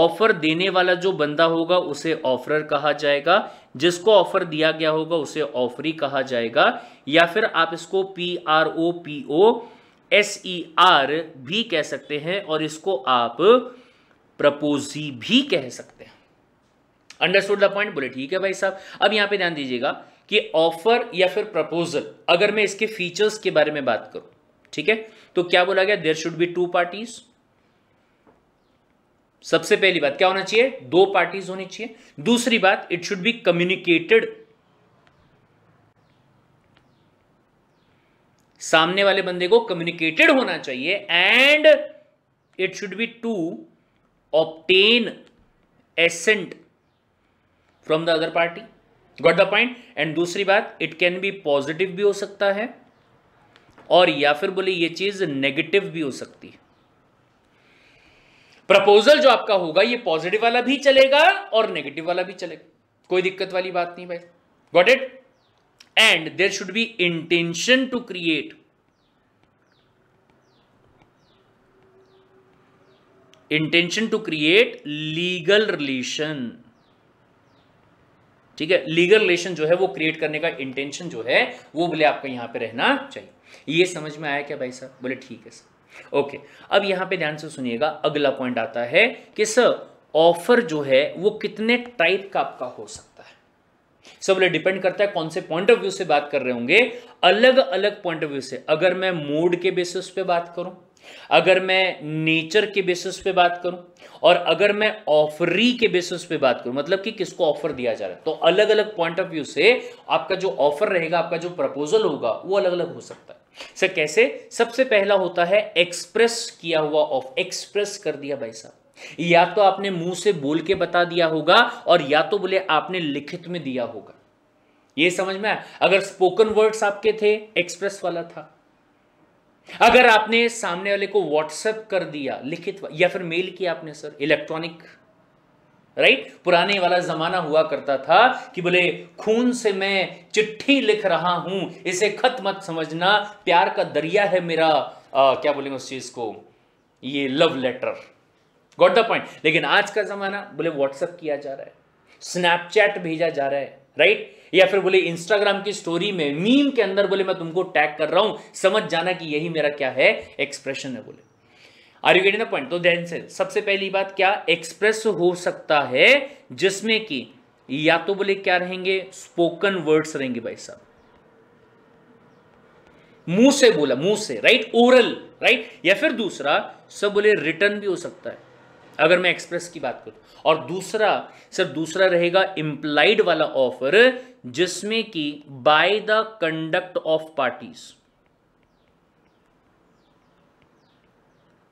ऑफर देने वाला जो बंदा होगा उसे ऑफरर कहा जाएगा जिसको ऑफर दिया गया होगा उसे ऑफरी कहा जाएगा या फिर आप इसको P R O P O S E R भी कह सकते हैं और इसको आप प्रपोजी भी कह सकते हैं अंडरस्टूड द पॉइंट बोले ठीक है भाई साहब अब यहां पे ध्यान दीजिएगा कि ऑफर या फिर प्रपोजल अगर मैं इसके फीचर्स के बारे में बात करूं ठीक है तो क्या बोला गया there should be two parties सबसे पहली बात क्या होना चाहिए दो पार्टीज होनी चाहिए दूसरी बात इट शुड बी कम्युनिकेटेड सामने वाले बंदे को कम्युनिकेटेड होना चाहिए and it should be to obtain assent from the other party got the point and दूसरी बात इट कैन बी पॉजिटिव भी हो सकता है और या फिर बोले ये चीज नेगेटिव भी हो सकती है प्रपोजल जो आपका होगा ये पॉजिटिव वाला भी चलेगा और नेगेटिव वाला भी चलेगा कोई दिक्कत वाली बात नहीं भाई got it and there should be intention to create intention to create legal relation ठीक है लीगल रिलेशन जो है वो क्रिएट करने का इंटेंशन जो है वो बोले आपका यहां पे रहना चाहिए ये समझ में आया क्या भाई साहब बोले ठीक है सर ओके अब यहां पे ध्यान से सुनिएगा अगला पॉइंट आता है कि सर ऑफर जो है वो कितने टाइप का आपका हो सकता है सब बोले डिपेंड करता है कौन से पॉइंट ऑफ व्यू से बात कर रहे होंगे अलग अलग पॉइंट ऑफ व्यू से अगर मैं मूड के बेसिस पे बात करूं अगर मैं नेचर के बेसिस पे बात करूं और अगर मैं ऑफरी के बेसिस पे बात करूं मतलब कि किसको ऑफर दिया जा रहा है तो अलग अलग पॉइंट ऑफ व्यू से आपका जो ऑफर रहेगा आपका जो प्रपोजल होगा वो अलग अलग हो सकता है सर कैसे सबसे पहला होता है एक्सप्रेस किया हुआ ऑफ एक्सप्रेस कर दिया भाई साहब या तो आपने मुंह से बोल के बता दिया होगा और या तो बोले आपने लिखित में दिया होगा ये समझ में आया अगर स्पोकन वर्ड्स आपके थे एक्सप्रेस वाला था अगर आपने सामने वाले को व्हाट्सएप कर दिया लिखित या फिर मेल किया आपने सर इलेक्ट्रॉनिक राइट पुराने वाला जमाना हुआ करता था कि बोले खून से मैं चिट्ठी लिख रहा हूं इसे खत मत समझना प्यार का दरिया है मेरा आ, क्या बोलेंगे उस चीज को ये love letter got the point लेकिन आज का जमाना बोले व्हाट्सएप किया जा रहा है स्नैपचैट भेजा जा रहा है राइट या फिर बोले इंस्टाग्राम की स्टोरी में मीम के अंदर बोले मैं तुमको टैग कर रहा हूं समझ जाना कि यही मेरा क्या है एक्सप्रेशन है बोले आर यू गेटिंग पॉइंट तो ध्यान से सबसे पहली बात क्या एक्सप्रेस हो सकता है जिसमें कि या तो बोले क्या रहेंगे स्पोकन वर्ड्स रहेंगे भाई साहब मुंह से बोला मुंह से राइट ओरल राइट या फिर दूसरा सब बोले रिटर्न भी हो सकता है अगर मैं एक्सप्रेस की बात करूं और दूसरा सर दूसरा रहेगा इंप्लाइड वाला ऑफर जिसमें कि by the conduct of parties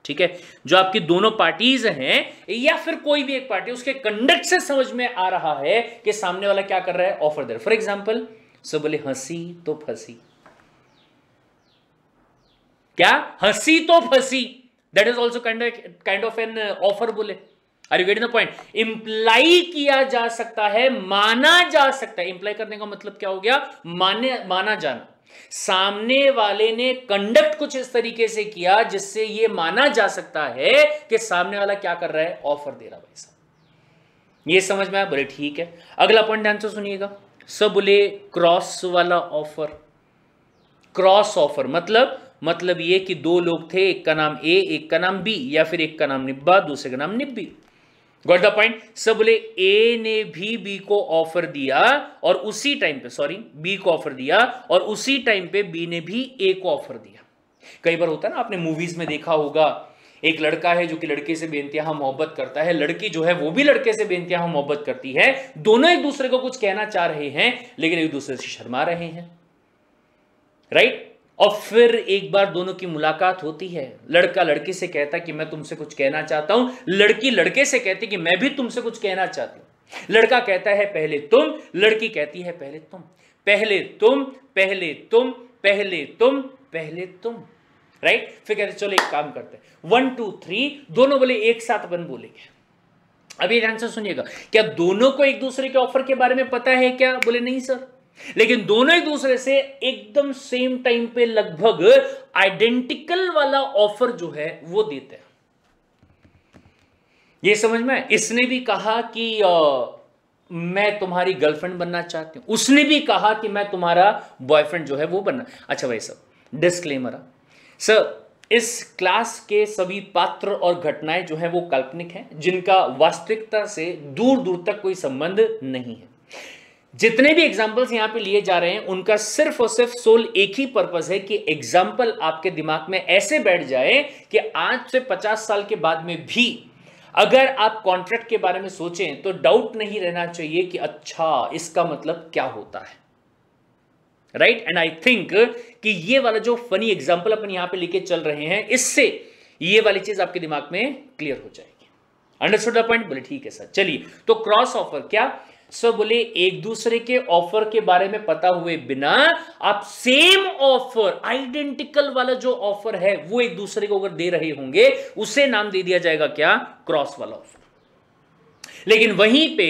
ठीक है जो आपकी दोनों पार्टीज हैं या फिर कोई भी एक पार्टी उसके कंडक्ट से समझ में आ रहा है कि सामने वाला क्या कर रहा है ऑफर दे फॉर एग्जाम्पल सो बोले हंसी तो फंसी क्या हंसी तो फंसी that is also kind of an offer बोले are you getting the point imply किया जा सकता है माना जा सकता है इंप्लाई करने का मतलब क्या हो गया माने माना जाना सामने वाले ने कंडक्ट कुछ इस तरीके से किया जिससे यह माना जा सकता है कि सामने वाला क्या कर रहा है ऑफर दे रहा भाई साहब ये समझ में आया बोले ठीक है अगला पॉइंट ध्यान से सुनिएगा सब बोले क्रॉस वाला ऑफर क्रॉस ऑफर मतलब मतलब ये कि दो लोग थे एक का नाम ए एक का नाम बी या फिर एक का नाम निब्बा दूसरे का नाम निब्बी गॉट द पॉइंट सब बोले ए ने भी बी को ऑफर दिया और उसी टाइम पे सॉरी बी को ऑफर दिया और उसी टाइम पे बी ने भी ए को ऑफर दिया कई बार होता है ना आपने मूवीज में देखा होगा एक लड़का है जो कि लड़के से बेनतिहा मोहब्बत करता है लड़की जो है वो भी लड़के से बेनतिहा मोहब्बत करती है दोनों एक दूसरे को कुछ कहना चाह रहे हैं लेकिन एक दूसरे से शर्मा रहे हैं राइट और फिर एक बार दोनों की मुलाकात होती है लड़का लड़की से कहता कि मैं तुमसे कुछ कहना चाहता हूं लड़की लड़के से कहती कि मैं भी तुमसे कुछ कहना चाहती हूं लड़का कहता है पहले तुम लड़की कहती है पहले तुम पहले तुम पहले तुम पहले तुम पहले तुम राइट फिर कहते चलो एक काम करते हैं वन टू थ्री दोनों बोले एक साथ बन बोलेंगे अभी आंसर सुनिएगा क्या दोनों को एक दूसरे के ऑफर के बारे में पता है क्या बोले नहीं सर लेकिन दोनों एक दूसरे से एकदम सेम टाइम पे लगभग आइडेंटिकल वाला ऑफर जो है वो देते हैं ये समझ में इसने भी कहा कि आ, मैं तुम्हारी गर्लफ्रेंड बनना चाहती हूं उसने भी कहा कि मैं तुम्हारा बॉयफ्रेंड जो है वो बनना अच्छा भाई सब डिस्क्लेमर सर इस क्लास के सभी पात्र और घटनाएं जो है वो काल्पनिक हैं जिनका वास्तविकता से दूर दूर तक कोई संबंध नहीं है जितने भी एग्जाम्पल्स यहां पे लिए जा रहे हैं उनका सिर्फ और सिर्फ सोल एक ही पर्पज है कि एग्जाम्पल आपके दिमाग में ऐसे बैठ जाए कि आज से 50 साल के बाद में भी अगर आप कॉन्ट्रैक्ट के बारे में सोचें तो डाउट नहीं रहना चाहिए कि अच्छा इसका मतलब क्या होता है राइट एंड आई थिंक कि ये वाला जो फनी एग्जाम्पल अपन यहां पे लेके चल रहे हैं इससे ये वाली चीज आपके दिमाग में क्लियर हो जाएगी अंडरस्टूड द पॉइंट बोले ठीक है सर चलिए तो क्रॉस ऑफर क्या सब बोले एक दूसरे के ऑफर के बारे में पता हुए बिना आप सेम ऑफर आइडेंटिकल वाला जो ऑफर है वो एक दूसरे को अगर दे रहे होंगे उसे नाम दे दिया जाएगा क्या क्रॉस वाला ऑफर लेकिन वहीं पे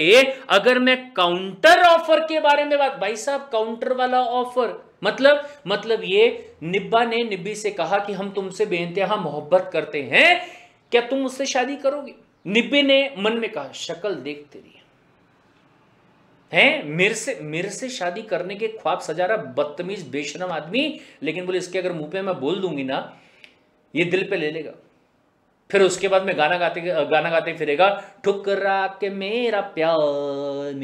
अगर मैं काउंटर ऑफर के बारे में बात भाई साहब काउंटर वाला ऑफर मतलब मतलब ये निब्बा ने निब्बी से कहा कि हम तुमसे बेनतहा मोहब्बत करते हैं क्या तुम उससे शादी करोगे निब्बे ने मन में कहा शक्ल देख तेरी हैं मेरे से मेरे से शादी करने के ख्वाब सजा रहा बदतमीज बेशरम आदमी लेकिन बोले इसके अगर मुंह पे मैं बोल दूंगी ना ये दिल पे ले लेगा फिर उसके बाद में गाना गाते गाना गाते फिरेगा ठुकरा के मेरा प्यार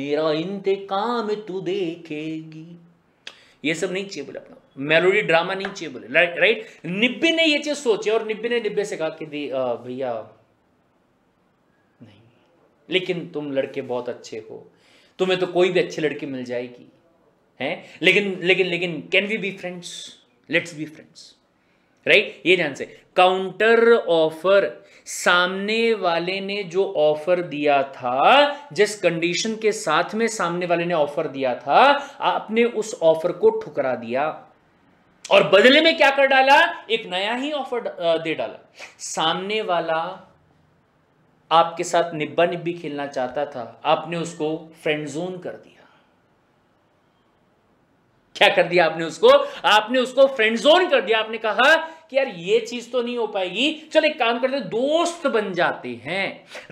मेरा इंतकाम तू देखेगी ये सब नहीं चाहिए बोले अपना मेलोडी ड्रामा नहीं चाहिए बोले राइट निब्बे ने ये चीज सोचे और निब्बे ने निब्बे से कहा कि भैया नहीं लेकिन तुम लड़के बहुत अच्छे हो तुम्हें तो कोई भी अच्छी लड़की मिल जाएगी हैं लेकिन लेकिन लेकिन can we be friends let's be friends right ये ध्यान से काउंटर ऑफर सामने वाले ने जो ऑफर दिया था जिस कंडीशन के साथ में सामने वाले ने ऑफर दिया था आपने उस ऑफर को ठुकरा दिया और बदले में क्या कर डाला एक नया ही ऑफर दे डाला सामने वाला आपके साथ निब्बा निब्बी खेलना चाहता था आपने उसको फ्रेंड जोन कर दिया क्या कर दिया आपने उसको आपने उसको फ्रेंड जोन कर दिया आपने कहा कि यार ये चीज तो नहीं हो पाएगी चल एक काम करते दोस्त बन जाते हैं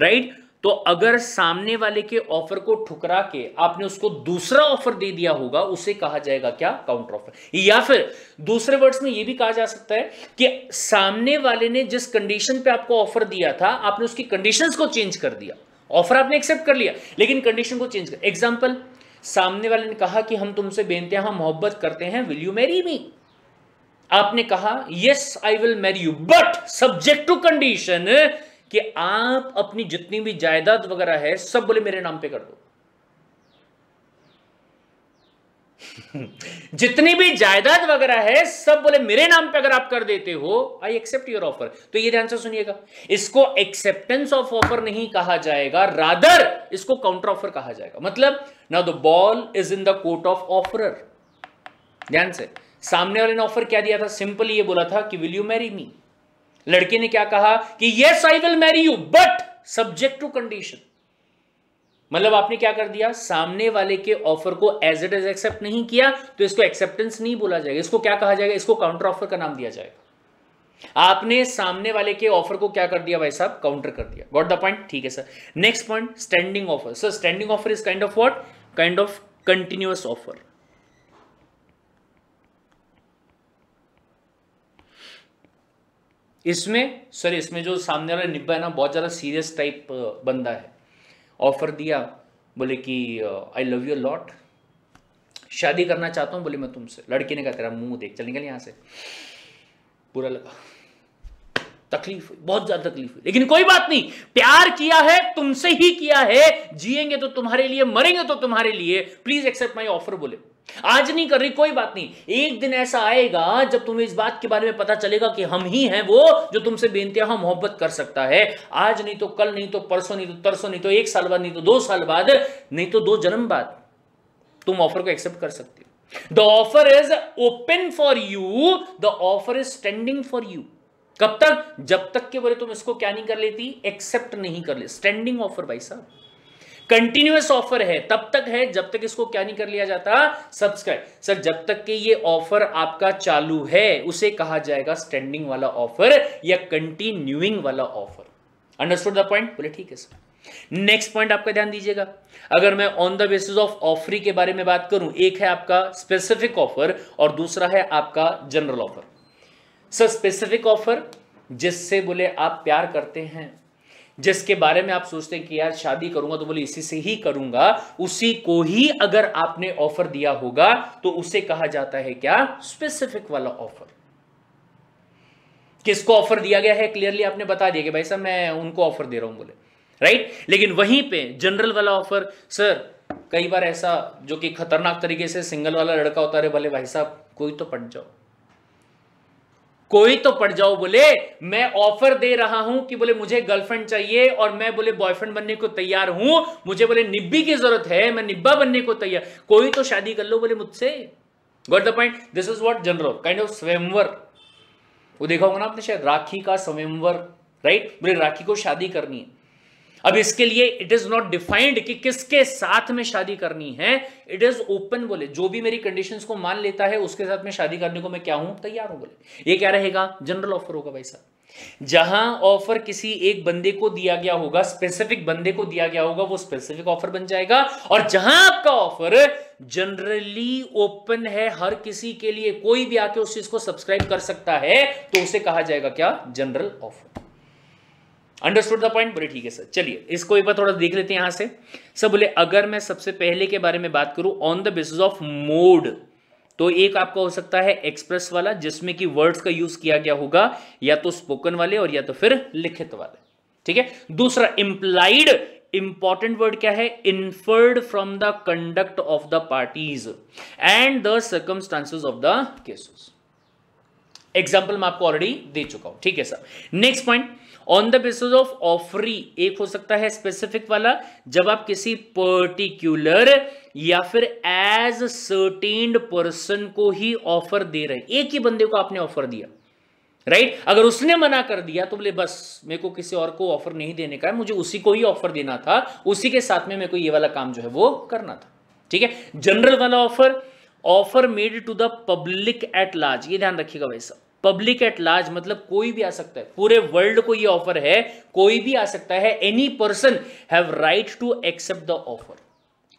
राइट तो अगर सामने वाले के ऑफर को ठुकरा के आपने उसको दूसरा ऑफर दे दिया होगा उसे कहा जाएगा क्या काउंटर ऑफर या फिर दूसरे वर्ड्स में यह भी कहा जा सकता है कि सामने वाले ने जिस कंडीशन पे आपको ऑफर दिया था आपने उसकी कंडीशंस को चेंज कर दिया ऑफर आपने एक्सेप्ट कर लिया लेकिन कंडीशन को चेंज कर एग्जाम्पल सामने वाले ने कहा कि हम तुमसे बेनते हम मोहब्बत करते हैं विल यू मैरी मी आपने कहा yes I will marry you but subject to condition कि आप अपनी जितनी भी जायदाद वगैरह है सब बोले मेरे नाम पे कर दो जितनी भी जायदाद वगैरह है सब बोले मेरे नाम पे अगर आप कर देते हो आई एक्सेप्ट योर ऑफर तो ये ध्यान से सुनिएगा इसको एक्सेप्टेंस ऑफ ऑफर नहीं कहा जाएगा रादर इसको काउंटर ऑफर कहा जाएगा मतलब ना the ball is in the court of offeror ध्यान से सामने वाले ने ऑफर क्या दिया था सिंपल ये बोला था कि विल यू मैरी मी लड़के ने क्या कहा कि yes I will marry you but subject to condition मतलब आपने क्या कर दिया सामने वाले के ऑफर को एज इट इज एक्सेप्ट नहीं किया तो इसको एक्सेप्टेंस नहीं बोला जाएगा इसको क्या कहा जाएगा इसको काउंटर ऑफर का नाम दिया जाएगा आपने सामने वाले के ऑफर को क्या कर दिया भाई साहब काउंटर कर दिया वॉट द पॉइंट ठीक है sir next point standing offer sir standing offer is kind of what kind of continuous offer इसमें सर इसमें जो सामने वाला निब्बा है ना बहुत ज़्यादा सीरियस टाइप बंदा है ऑफ़र दिया बोले कि आई लव यू लॉट शादी करना चाहता हूँ बोले मैं तुमसे लड़की ने कहा तेरा मुंह देख चल निकल यहाँ से बुरा लगा तकलीफ हुई बहुत ज्यादा तकलीफ हुई लेकिन कोई बात नहीं प्यार किया है तुमसे ही किया है जिएंगे तो तुम्हारे लिए मरेंगे तो तुम्हारे लिए प्लीज एक्सेप्ट माई ऑफर बोले आज नहीं कर रही कोई बात नहीं एक दिन ऐसा आएगा जब तुम्हें इस बात के बारे में पता चलेगा कि हम ही हैं वो जो तुमसे हम हाँ, मोहब्बत कर सकता है आज नहीं तो कल नहीं तो परसों नहीं तो तरसों नहीं तो एक साल बाद नहीं तो दो साल बाद नहीं तो दो जन्म बाद तुम ऑफर को एक्सेप्ट कर सकते हो the offer is open for you the offer is standing for you कब तक जब तक के बोले तुम इसको क्या नहीं कर लेती एक्सेप्ट नहीं कर ले स्टैंडिंग ऑफर भाई साहब कंटिन्यूस ऑफर है तब तक है जब तक इसको क्या नहीं कर लिया जाता सब्सक्राइब सर जब तक कि ये ऑफर आपका चालू है उसे कहा जाएगा स्टैंडिंग वाला ऑफर या कंटिन्यूइंग वाला ऑफर अंडरस्टूड द पॉइंट बोले ठीक है सर नेक्स्ट पॉइंट आपका ध्यान दीजिएगा अगर मैं on the basis of offeree के बारे में बात करूं एक है आपका स्पेसिफिक ऑफर और दूसरा है आपका general offer sir specific offer जिससे बोले आप प्यार करते हैं जिसके बारे में आप सोचते हैं कि यार शादी करूंगा तो बोले इसी से ही करूंगा उसी को ही अगर आपने ऑफर दिया होगा तो उसे कहा जाता है क्या स्पेसिफिक वाला ऑफर किसको ऑफर दिया गया है क्लियरली आपने बता दिया कि भाई साहब मैं उनको ऑफर दे रहा हूं बोले राइट लेकिन वहीं पे जनरल वाला ऑफर सर कई बार ऐसा जो कि खतरनाक तरीके से सिंगल वाला लड़का होता रहे भले भाई साहब कोई तो पट जाओ कोई तो पड़ जाओ बोले मैं ऑफर दे रहा हूं कि बोले मुझे गर्लफ्रेंड चाहिए और मैं बोले बॉयफ्रेंड बनने को तैयार हूं मुझे बोले निब्बी की जरूरत है मैं निब्बा बनने को तैयार कोई तो शादी कर लो बोले मुझसे got the point this is what general kind of स्वयंवर वो देखा होगा ना आपने शायद राखी का स्वयंवर राइट बोले राखी को शादी करनी है अब इसके लिए इट इज नॉट डिफाइंड कि किसके साथ में शादी करनी है इट इज ओपन बोले जो भी मेरी कंडीशंस को मान लेता है उसके साथ में शादी करने को मैं क्या हूं तैयार हूं बोले ये क्या रहेगा जनरल ऑफर होगा भाई साहब जहां ऑफर किसी एक बंदे को दिया गया होगा स्पेसिफिक बंदे को दिया गया होगा वो स्पेसिफिक ऑफर बन जाएगा और जहां आपका ऑफर जनरली ओपन है हर किसी के लिए कोई भी आके उस चीज को सब्सक्राइब कर सकता है तो उसे कहा जाएगा क्या general offer understood the point बोले ठीक है सर चलिए इसको एक बार थोड़ा देख लेते हैं यहां से सर बोले अगर मैं सबसे पहले के बारे में बात करूं on the basis of mode तो एक आपका हो सकता है एक्सप्रेस वाला जिसमें कि वर्ड्स का यूज किया गया होगा या तो स्पोकन वाले और या तो फिर लिखित वाले ठीक है दूसरा इंप्लाइड इंपॉर्टेंट वर्ड क्या है inferred from the conduct of the parties and the circumstances of the cases example मैं आपको ऑलरेडी दे चुका हूं ठीक है sir next point on the basis of offeree एक हो सकता है स्पेसिफिक वाला जब आप किसी पर्टिक्यूलर या फिर एज सर्टेन पर्सन को ही ऑफर दे रहे एक ही बंदे को आपने ऑफर दिया राइट right? अगर उसने मना कर दिया तो बोले बस मेरे को किसी और को ऑफर नहीं देने का है मुझे उसी को ही ऑफर देना था उसी के साथ में मेरे को ये वाला काम जो है वो करना था ठीक है जनरल वाला offer offer made to the public at large ये ध्यान रखिएगा भाई साहब पब्लिक एट लार्ज मतलब कोई भी आ सकता है पूरे वर्ल्ड को ये ऑफर है कोई भी आ सकता है any person have right to accept the offer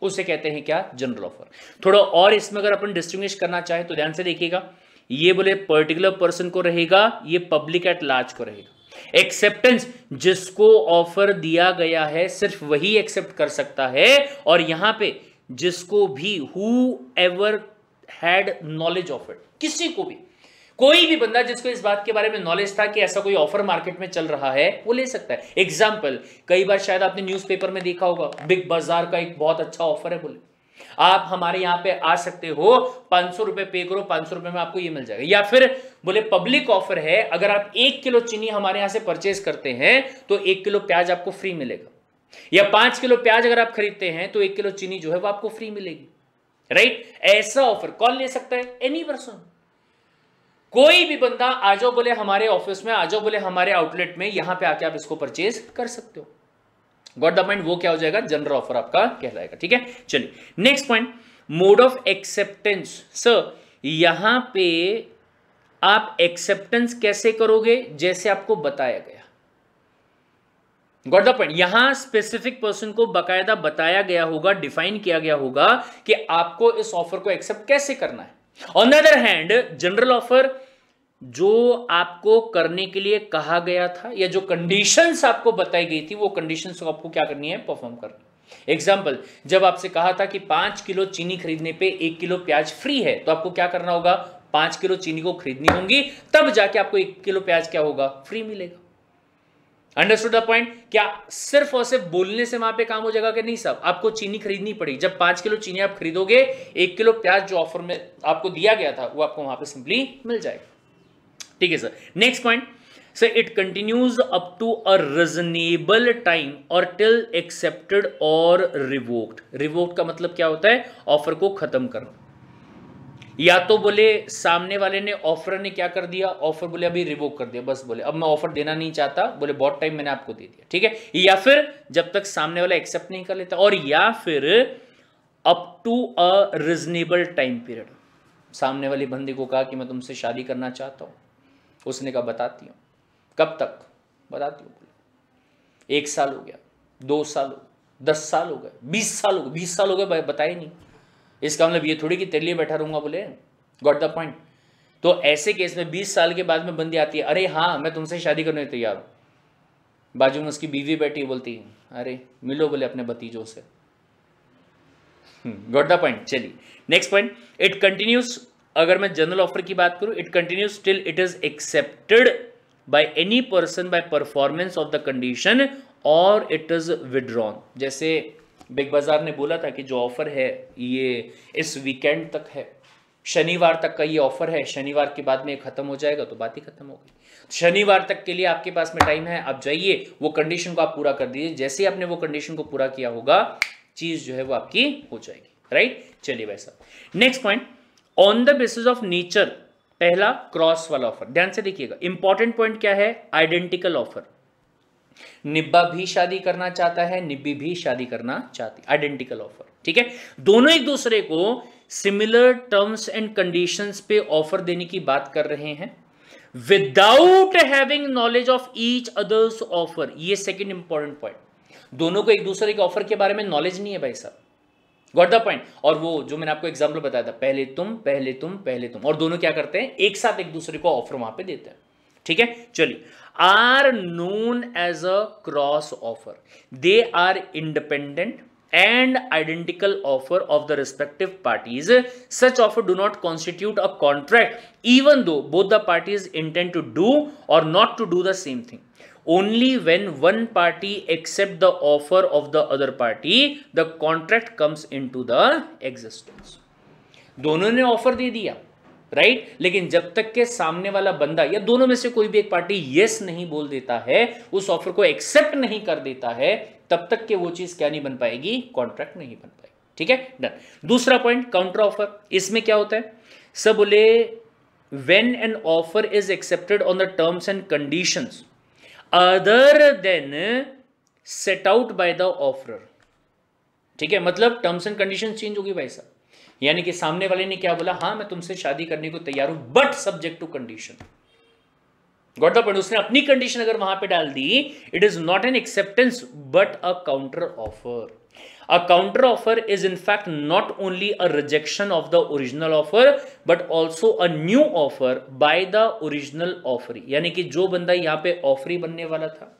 उसे कहते हैं क्या जनरल ऑफर थोड़ा और इसमें अगर अपन डिस्टिंग्विश करना चाहें तो ध्यान से देखिएगा ये बोले पर्टिकुलर पर्सन को रहेगा ये पब्लिक एट लार्ज को रहेगा एक्सेप्टेंस जिसको ऑफर दिया गया है सिर्फ वही एक्सेप्ट कर सकता है और यहां पे जिसको भी whoever had knowledge of it किसी को भी कोई भी बंदा जिसको इस बात के बारे में नॉलेज था कि ऐसा कोई ऑफर मार्केट में चल रहा है वो ले सकता है एग्जाम्पल कई बार शायद आपने न्यूज में देखा होगा बिग बाजार का एक बहुत अच्छा ऑफर है बोले आप हमारे यहां पे आ सकते हो पांच सौ रुपए पे करो पांच सौ रुपए में आपको ये मिल जाएगा या फिर बोले पब्लिक ऑफर है अगर आप एक किलो चीनी हमारे यहां से परचेज करते हैं तो एक किलो प्याज आपको फ्री मिलेगा या पांच किलो प्याज अगर आप खरीदते हैं तो एक किलो चीनी जो है वो आपको फ्री मिलेगी राइट ऐसा ऑफर कौन ले सकता है एनी पर्सन कोई भी बंदा आ जाओ बोले हमारे ऑफिस में आ जाओ बोले हमारे आउटलेट में यहां पे आके आप इसको परचेज कर सकते हो गॉट द पॉइंट वो क्या हो जाएगा जनरल ऑफर आपका कहलाएगा ठीक है चलिए next point mode of acceptance sir यहां पे आप एक्सेप्टेंस कैसे करोगे जैसे आपको बताया गया गॉट द पॉइंट यहां स्पेसिफिक पर्सन को बकायदा बताया गया होगा डिफाइन किया गया होगा कि आपको इस ऑफर को एक्सेप्ट कैसे करना है on other hand general offer जो आपको करने के लिए कहा गया था या जो कंडीशंस आपको बताई गई थी वो कंडीशन आपको क्या करनी है परफॉर्म करना एग्जाम्पल जब आपसे कहा था कि पांच किलो चीनी खरीदने पे एक किलो प्याज फ्री है तो आपको क्या करना होगा पांच किलो चीनी को खरीदनी होगी तब जाके आपको एक किलो प्याज क्या होगा फ्री मिलेगा अंडरस्टूड द पॉइंट क्या सिर्फ और सिर्फ बोलने से वहां पे काम हो जाएगा कि नहीं सब आपको चीनी खरीदनी पड़ेगी जब पांच किलो चीनी आप खरीदोगे एक किलो प्याज जो ऑफर में आपको दिया गया था वो आपको वहां पे सिंपली मिल जाएगा ठीक है sir next point sir it continues up to a reasonable time और टिल एक्सेप्टेड और रिवोक्ड रिवोक्ड का मतलब क्या होता है ऑफर को खत्म करना या तो बोले सामने वाले ने ऑफर ने क्या कर दिया ऑफर बोले अभी रिवोक कर दिया बस बोले अब मैं ऑफर देना नहीं चाहता बोले बहुत टाइम मैंने आपको दे दिया ठीक है या फिर जब तक सामने वाला एक्सेप्ट नहीं कर लेता और या फिर up to a reasonable time period सामने वाले बंदी को कहा कि मैं तुमसे शादी करना चाहता हूँ उसने कहा बताती हूँ कब तक बताती हूँ बोले एक साल हो गया दो साल हो दस साल हो गए बीस साल हो गए बीस साल हो गए बताए नहीं इसका मतलब ये थोड़ी कि तेरे लिए बैठा रहूंगा बोले गॉट द पॉइंट तो ऐसे केस में बीस साल के बाद में बंदी आती है अरे हाँ मैं तुमसे शादी करने तैयार हूँ बाजू में उसकी बीवी बैठी बोलती अरे मिलो बोले अपने भतीजों से गॉट द पॉइंट चलिए नेक्स्ट पॉइंट इट कंटिन्यूज अगर मैं जनरल ऑफर की बात करूं it continues till it is accepted by any person by performance of the condition और इट इज विड्रॉन जैसे बिग बाज़ार ने बोला था कि जो ऑफ़र है ये इस वीकेंड तक है शनिवार तक का ये ऑफर है शनिवार के बाद में ख़त्म हो जाएगा तो बात ही ख़त्म हो गई तो शनिवार तक के लिए आपके पास में टाइम है आप जाइए वो कंडीशन को आप पूरा कर दीजिए जैसे ही आपने वो कंडीशन को पूरा किया होगा चीज़ जो है वो आपकी हो जाएगी राइट चलिए भाई साहब next point on the basis of nature पहला क्रॉस वाला ऑफर ध्यान से देखिएगा इंपॉर्टेंट पॉइंट क्या है आइडेंटिकल ऑफर निब्बा भी शादी करना चाहता है निब्बी भी शादी करना चाहती आइडेंटिकल ऑफर ठीक है दोनों एक दूसरे को सिमिलर टर्म्स एंड कंडीशंस पे ऑफर देने की बात कर रहे हैं without having knowledge of each others offer ये सेकेंड इंपॉर्टेंट पॉइंट दोनों को एक दूसरे के ऑफर के बारे में नॉलेज नहीं है भाई साहब गॉट द पॉइंट और वो जो मैंने आपको एग्जाम्पल बताया था पहले तुम पहले तुम पहले तुम और दोनों क्या करते हैं एक साथ एक दूसरे को ऑफर वहां पे देते हैं ठीक है चलिए are known as a cross offer. They are independent and identical offer of the respective parties. Such offer do not constitute a contract even though both the parties intend to do or not to do the same thing. Only when one party accepts the offer of the other party, the contract comes into the existence. दोनों ने offer दे दिया right लेकिन जब तक के सामने वाला बंदा या दोनों में से कोई भी एक पार्टी यस नहीं बोल देता है उस ऑफर को एक्सेप्ट नहीं कर देता है तब तक के वो चीज क्या नहीं बन पाएगी कॉन्ट्रैक्ट नहीं बन पाएगी ठीक है डन दूसरा पॉइंट काउंटर ऑफर इसमें क्या होता है सब बोले when an offer is accepted on the terms and condition other than set out by the offer ठीक है मतलब टर्म्स एंड कंडीशन चेंज होगी भाई साहब यानी कि सामने वाले ने क्या बोला हाँ मैं तुमसे शादी करने को तैयार हूं but subject to condition got the point उसने अपनी कंडीशन अगर वहां पे डाल दी it is not an acceptance but a counter offer a counter offer is in fact not only a rejection of the original offer but also a new offer by the original offeree यानी कि जो बंदा यहां पे offeree बनने वाला था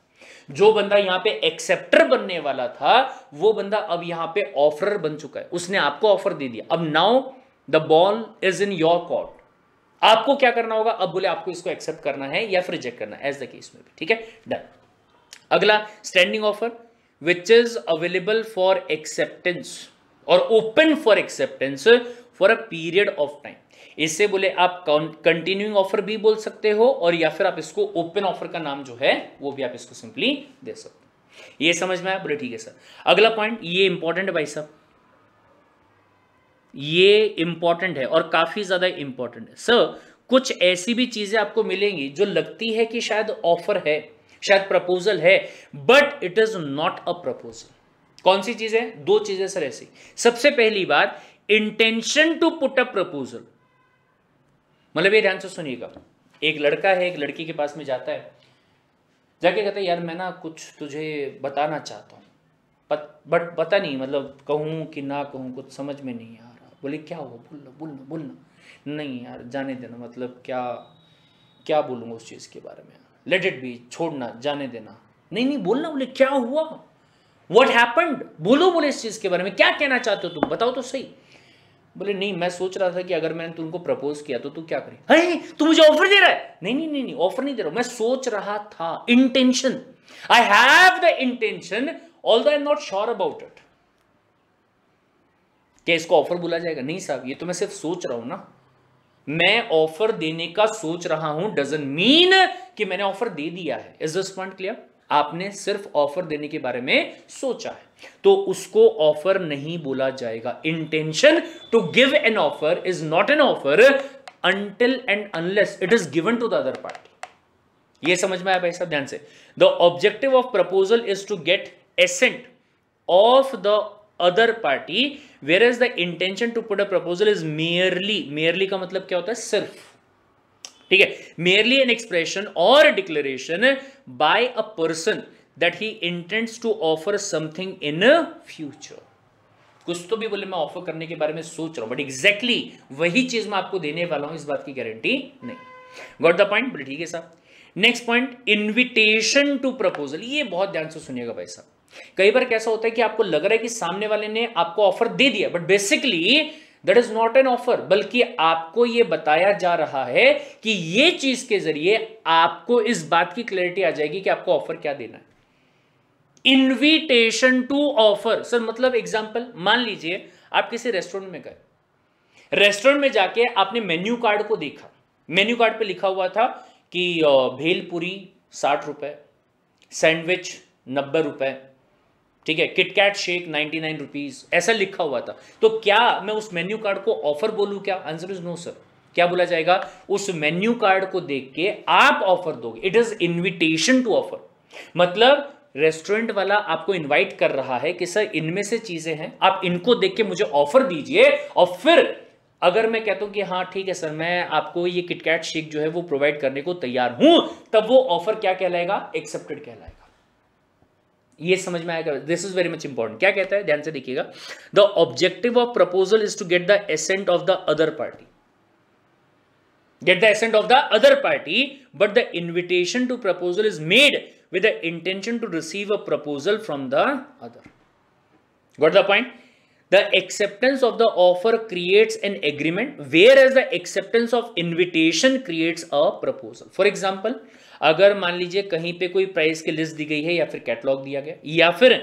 जो बंदा यहां पे एक्सेप्टर बनने वाला था वो बंदा अब यहां पे ऑफरर बन चुका है उसने आपको ऑफर दे दिया अब now the ball is in your court आपको क्या करना होगा अब बोले आपको इसको एक्सेप्ट करना है या फिर रिजेक्ट करना है एज द केस में भी ठीक है डन अगला standing offer which is available for acceptance और open for acceptance for a period of time इससे बोले आप कंटिन्यूइंग ऑफर भी बोल सकते हो और या फिर आप इसको ओपन ऑफर का नाम जो है वो भी आप इसको सिंपली दे सकते हो ये समझ में आया बोले ठीक है सर अगला पॉइंट ये इंपॉर्टेंट है भाई साहब ये इंपॉर्टेंट है और काफी ज्यादा इंपॉर्टेंट है सर कुछ ऐसी भी चीजें आपको मिलेंगी जो लगती है कि शायद ऑफर है शायद प्रपोजल है but it is not a proposal कौन सी चीजें दो चीजें सर ऐसी सबसे पहली बात intention to put a proposal मतलब ये ध्यान से सुनिएगा एक लड़का है एक लड़की के पास में जाता है जाके कहता है यार मैं ना कुछ तुझे बताना चाहता हूँ बट पता नहीं मतलब कहूँ कि ना कहूँ कुछ समझ में नहीं आ रहा बोले क्या हुआ बोलना बोल बोलना नहीं यार जाने देना मतलब क्या क्या बोलूँगा उस चीज़ के बारे में लेट इट बी छोड़ना जाने देना नहीं नहीं बोलना बोले क्या हुआ वट हैपन्ड बोलो बोले इस चीज़ के बारे में क्या कहना चाहते हो तुम बताओ तो सही बोले नहीं मैं सोच रहा था कि अगर मैंने तुमको प्रपोज किया तो तू क्या करे अरे तू मुझे ऑफर दे रहा है नहीं नहीं नहीं नहीं ऑफर नहीं दे रहा मैं सोच रहा था intention I have the intention all I am not sure about it क्या इसको ऑफर बोला जाएगा नहीं साहब ये तो मैं सिर्फ सोच रहा हूं ना मैं ऑफर देने का सोच रहा हूं डजन मीन कि मैंने ऑफर दे दिया है इज दिस पॉइंट क्लियर आपने सिर्फ ऑफर देने के बारे में सोचा है तो उसको ऑफर नहीं बोला जाएगा intention to give an offer is not an offer until and unless it is given to the other party ये समझ में आया भाई साहब ध्यान से the objective of proposal is to get assent of the other party where is the intention to put a proposal is merely merely का मतलब क्या होता है सिर्फ ठीक है मेयरली एन एक्सप्रेशन और declaration by a person that he intends to offer something in future कुछ तो भी बोले मैं ऑफर करने के बारे में सोच रहा हूं बट एग्जैक्टली exactly वही चीज मैं आपको देने वाला हूं इस बात की गारंटी नहीं गॉट द पॉइंट बोले ठीक है साहब next point invitation to proposal ये बहुत ध्यान से सुनिएगा भाई साहब कई बार कैसा होता है कि आपको लग रहा है कि सामने वाले ने आपको ऑफर दे दिया but basically that is not an offer बल्कि आपको ये बताया जा रहा है कि ये चीज के जरिए आपको इस बात की क्लैरिटी आ जाएगी कि आपको ऑफर क्या देना है इनविटेशन टू ऑफर सर मतलब एग्जाम्पल मान लीजिए आप किसी रेस्टोरेंट में गए रेस्टोरेंट में जाके आपने मेन्यू कार्ड को देखा मेन्यू कार्ड पे लिखा हुआ था कि भेलपुरी साठ रुपए सैंडविच नब्बे रुपए ठीक है KitKat shake ninety nine rupees ऐसा लिखा हुआ था तो क्या मैं उस मेन्यू कार्ड को ऑफर बोलूँ क्या आंसर इज नो सर क्या बोला जाएगा उस मेन्यू कार्ड को देख के आप ऑफर दोगे it is invitation to offer मतलब रेस्टोरेंट वाला आपको इनवाइट कर रहा है कि सर इनमें से चीजें हैं आप इनको देख के मुझे ऑफर दीजिए और फिर अगर मैं कहता हूं कि हाँ ठीक है सर मैं आपको ये किटकैट शेक जो है वो प्रोवाइड करने को तैयार हूं तब वो ऑफर क्या कहलाएगा एक्सेप्टेड कहलाएगा ये समझ में आएगा this is very much important क्या कहता है ध्यान से देखिएगा the objective of proposal is to get the assent of the other party get the assent of the other party but the invitation to proposal is made with intention to receive a proposal from the other got the point the acceptance of the offer creates an agreement whereas the acceptance of invitation creates a proposal for example अगर मान लीजिए कहीं पे कोई price की list दी गई है या फिर कैटलॉग दिया गया या फिर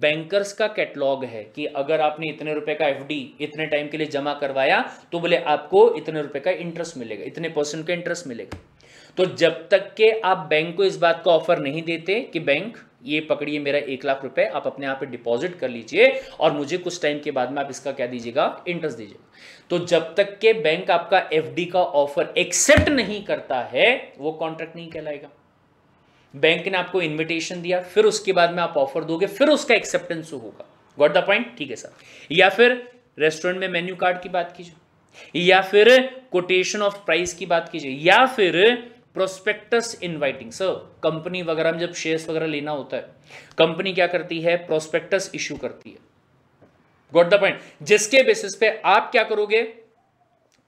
बैंकर्स का कैटलॉग है कि अगर आपने इतने रुपए का एफडी इतने टाइम के लिए जमा करवाया तो बोले आपको इतने रुपए का इंटरेस्ट मिलेगा इतने परसेंट का इंटरेस्ट मिलेगा तो जब तक के आप बैंक को इस बात का ऑफर नहीं देते कि बैंक ये पकड़िए मेरा एक लाख रुपए आप अपने आप पे डिपॉजिट कर लीजिए और मुझे कुछ टाइम के बाद में आप इसका क्या दीजिएगा इंटरेस्ट दीजिएगा तो जब तक के बैंक आपका एफडी का ऑफर एक्सेप्ट नहीं करता है वो कॉन्ट्रैक्ट नहीं कहलाएगा बैंक ने आपको इन्विटेशन दिया फिर उसके बाद में आप ऑफर दोगे फिर उसका एक्सेप्टेंस होगा गॉट द पॉइंट ठीक है सर या फिर रेस्टोरेंट में मेन्यू कार्ड की बात कीजिए या फिर कोटेशन ऑफ प्राइस की बात कीजिए या फिर प्रोस्पेक्टस इनवाइटिंग सर कंपनी वगैरह में जब शेयर्स वगैरह लेना होता है कंपनी क्या करती है प्रोस्पेक्टस इश्यू करती है गॉट द पॉइंट जिसके बेसिस पे आप क्या करोगे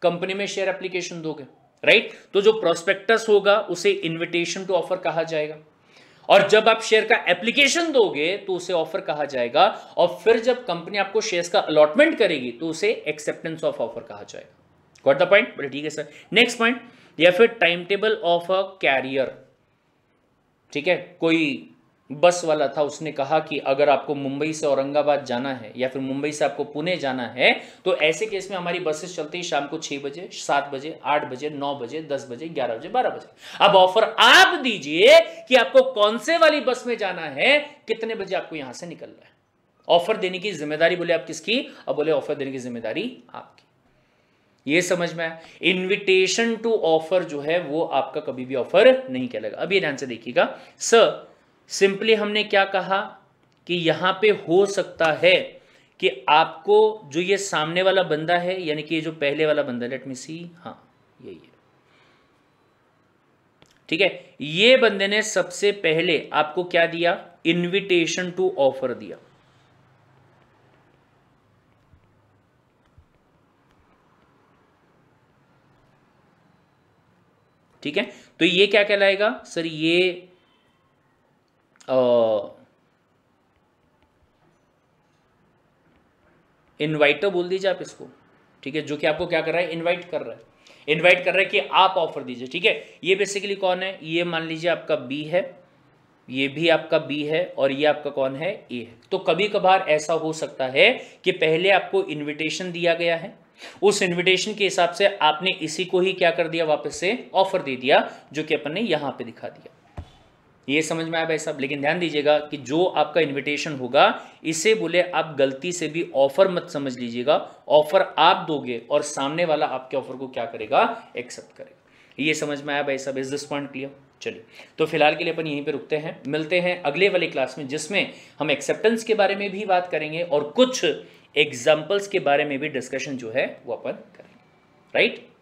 कंपनी में शेयर एप्लीकेशन दोगे राइट right? तो जो प्रोस्पेक्टस होगा उसे इनविटेशन टू ऑफर कहा जाएगा और जब आप शेयर का एप्लीकेशन दोगे तो उसे ऑफर कहा जाएगा और फिर जब कंपनी आपको शेयर्स का अलॉटमेंट करेगी तो उसे एक्सेप्टेंस ऑफ ऑफर कहा जाएगा गॉट द पॉइंट ठीक है सर नेक्स्ट पॉइंट या फिर time table of a carrier ठीक है कोई बस वाला था उसने कहा कि अगर आपको मुंबई से औरंगाबाद जाना है या फिर मुंबई से आपको पुणे जाना है तो ऐसे केस में हमारी बसेस चलती है शाम को छह बजे सात बजे आठ बजे नौ बजे दस बजे ग्यारह बजे बारह बजे अब ऑफर आप दीजिए कि आपको कौन से वाली बस में जाना है कितने बजे आपको यहां से निकलना है ऑफर देने की जिम्मेदारी बोले आप किसकी अब बोले ऑफर देने की जिम्मेदारी आपकी ये समझ में आया इन्विटेशन टू ऑफर जो है वो आपका कभी भी ऑफर नहीं कहलाएगा अब ये ध्यान से देखिएगा सर सिंपली हमने क्या कहा कि यहां पे हो सकता है कि आपको जो ये सामने वाला बंदा है यानी कि ये जो पहले वाला बंदा लेट मी सी हाँ यही है ठीक है ये बंदे ने सबसे पहले आपको क्या दिया इन्विटेशन टू ऑफर दिया ठीक है तो ये क्या कहलाएगा सर ये इनवाइटर बोल दीजिए आप इसको ठीक है जो कि आपको क्या कर रहा है इनवाइट कर रहा है इनवाइट कर रहा है कि आप ऑफर दीजिए ठीक है ये बेसिकली कौन है ये मान लीजिए आपका बी है ये भी आपका बी है और ये आपका कौन है ए है तो कभी कभार ऐसा हो सकता है कि पहले आपको इनविटेशन दिया गया है उस इनविटेशन के हिसाब से आपने इसी को ही क्या कर दिया वापस से ऑफर दे दिया जो कि अपन ने यहां पे दिखा दिया ये समझ में आया भाई साहब लेकिन ध्यान दीजिएगा कि जो आपका इनविटेशन होगा इसे बोले आप गलती से भी ऑफर मत समझ लीजिएगा ऑफर आप दोगे और सामने वाला आपके ऑफर को क्या करेगा एक्सेप्ट करेगा ये समझ में आया भाई साहब इज दिस पॉइंट क्लियर चलिए तो फिलहाल के लिए अपन यहीं पे रुकते हैं मिलते हैं अगले वाले क्लास में जिसमें हम एक्सेप्टेंस के बारे में भी बात करेंगे और कुछ एग्जाम्पल्स के बारे में भी डिस्कशन जो है वो अपन करें राइट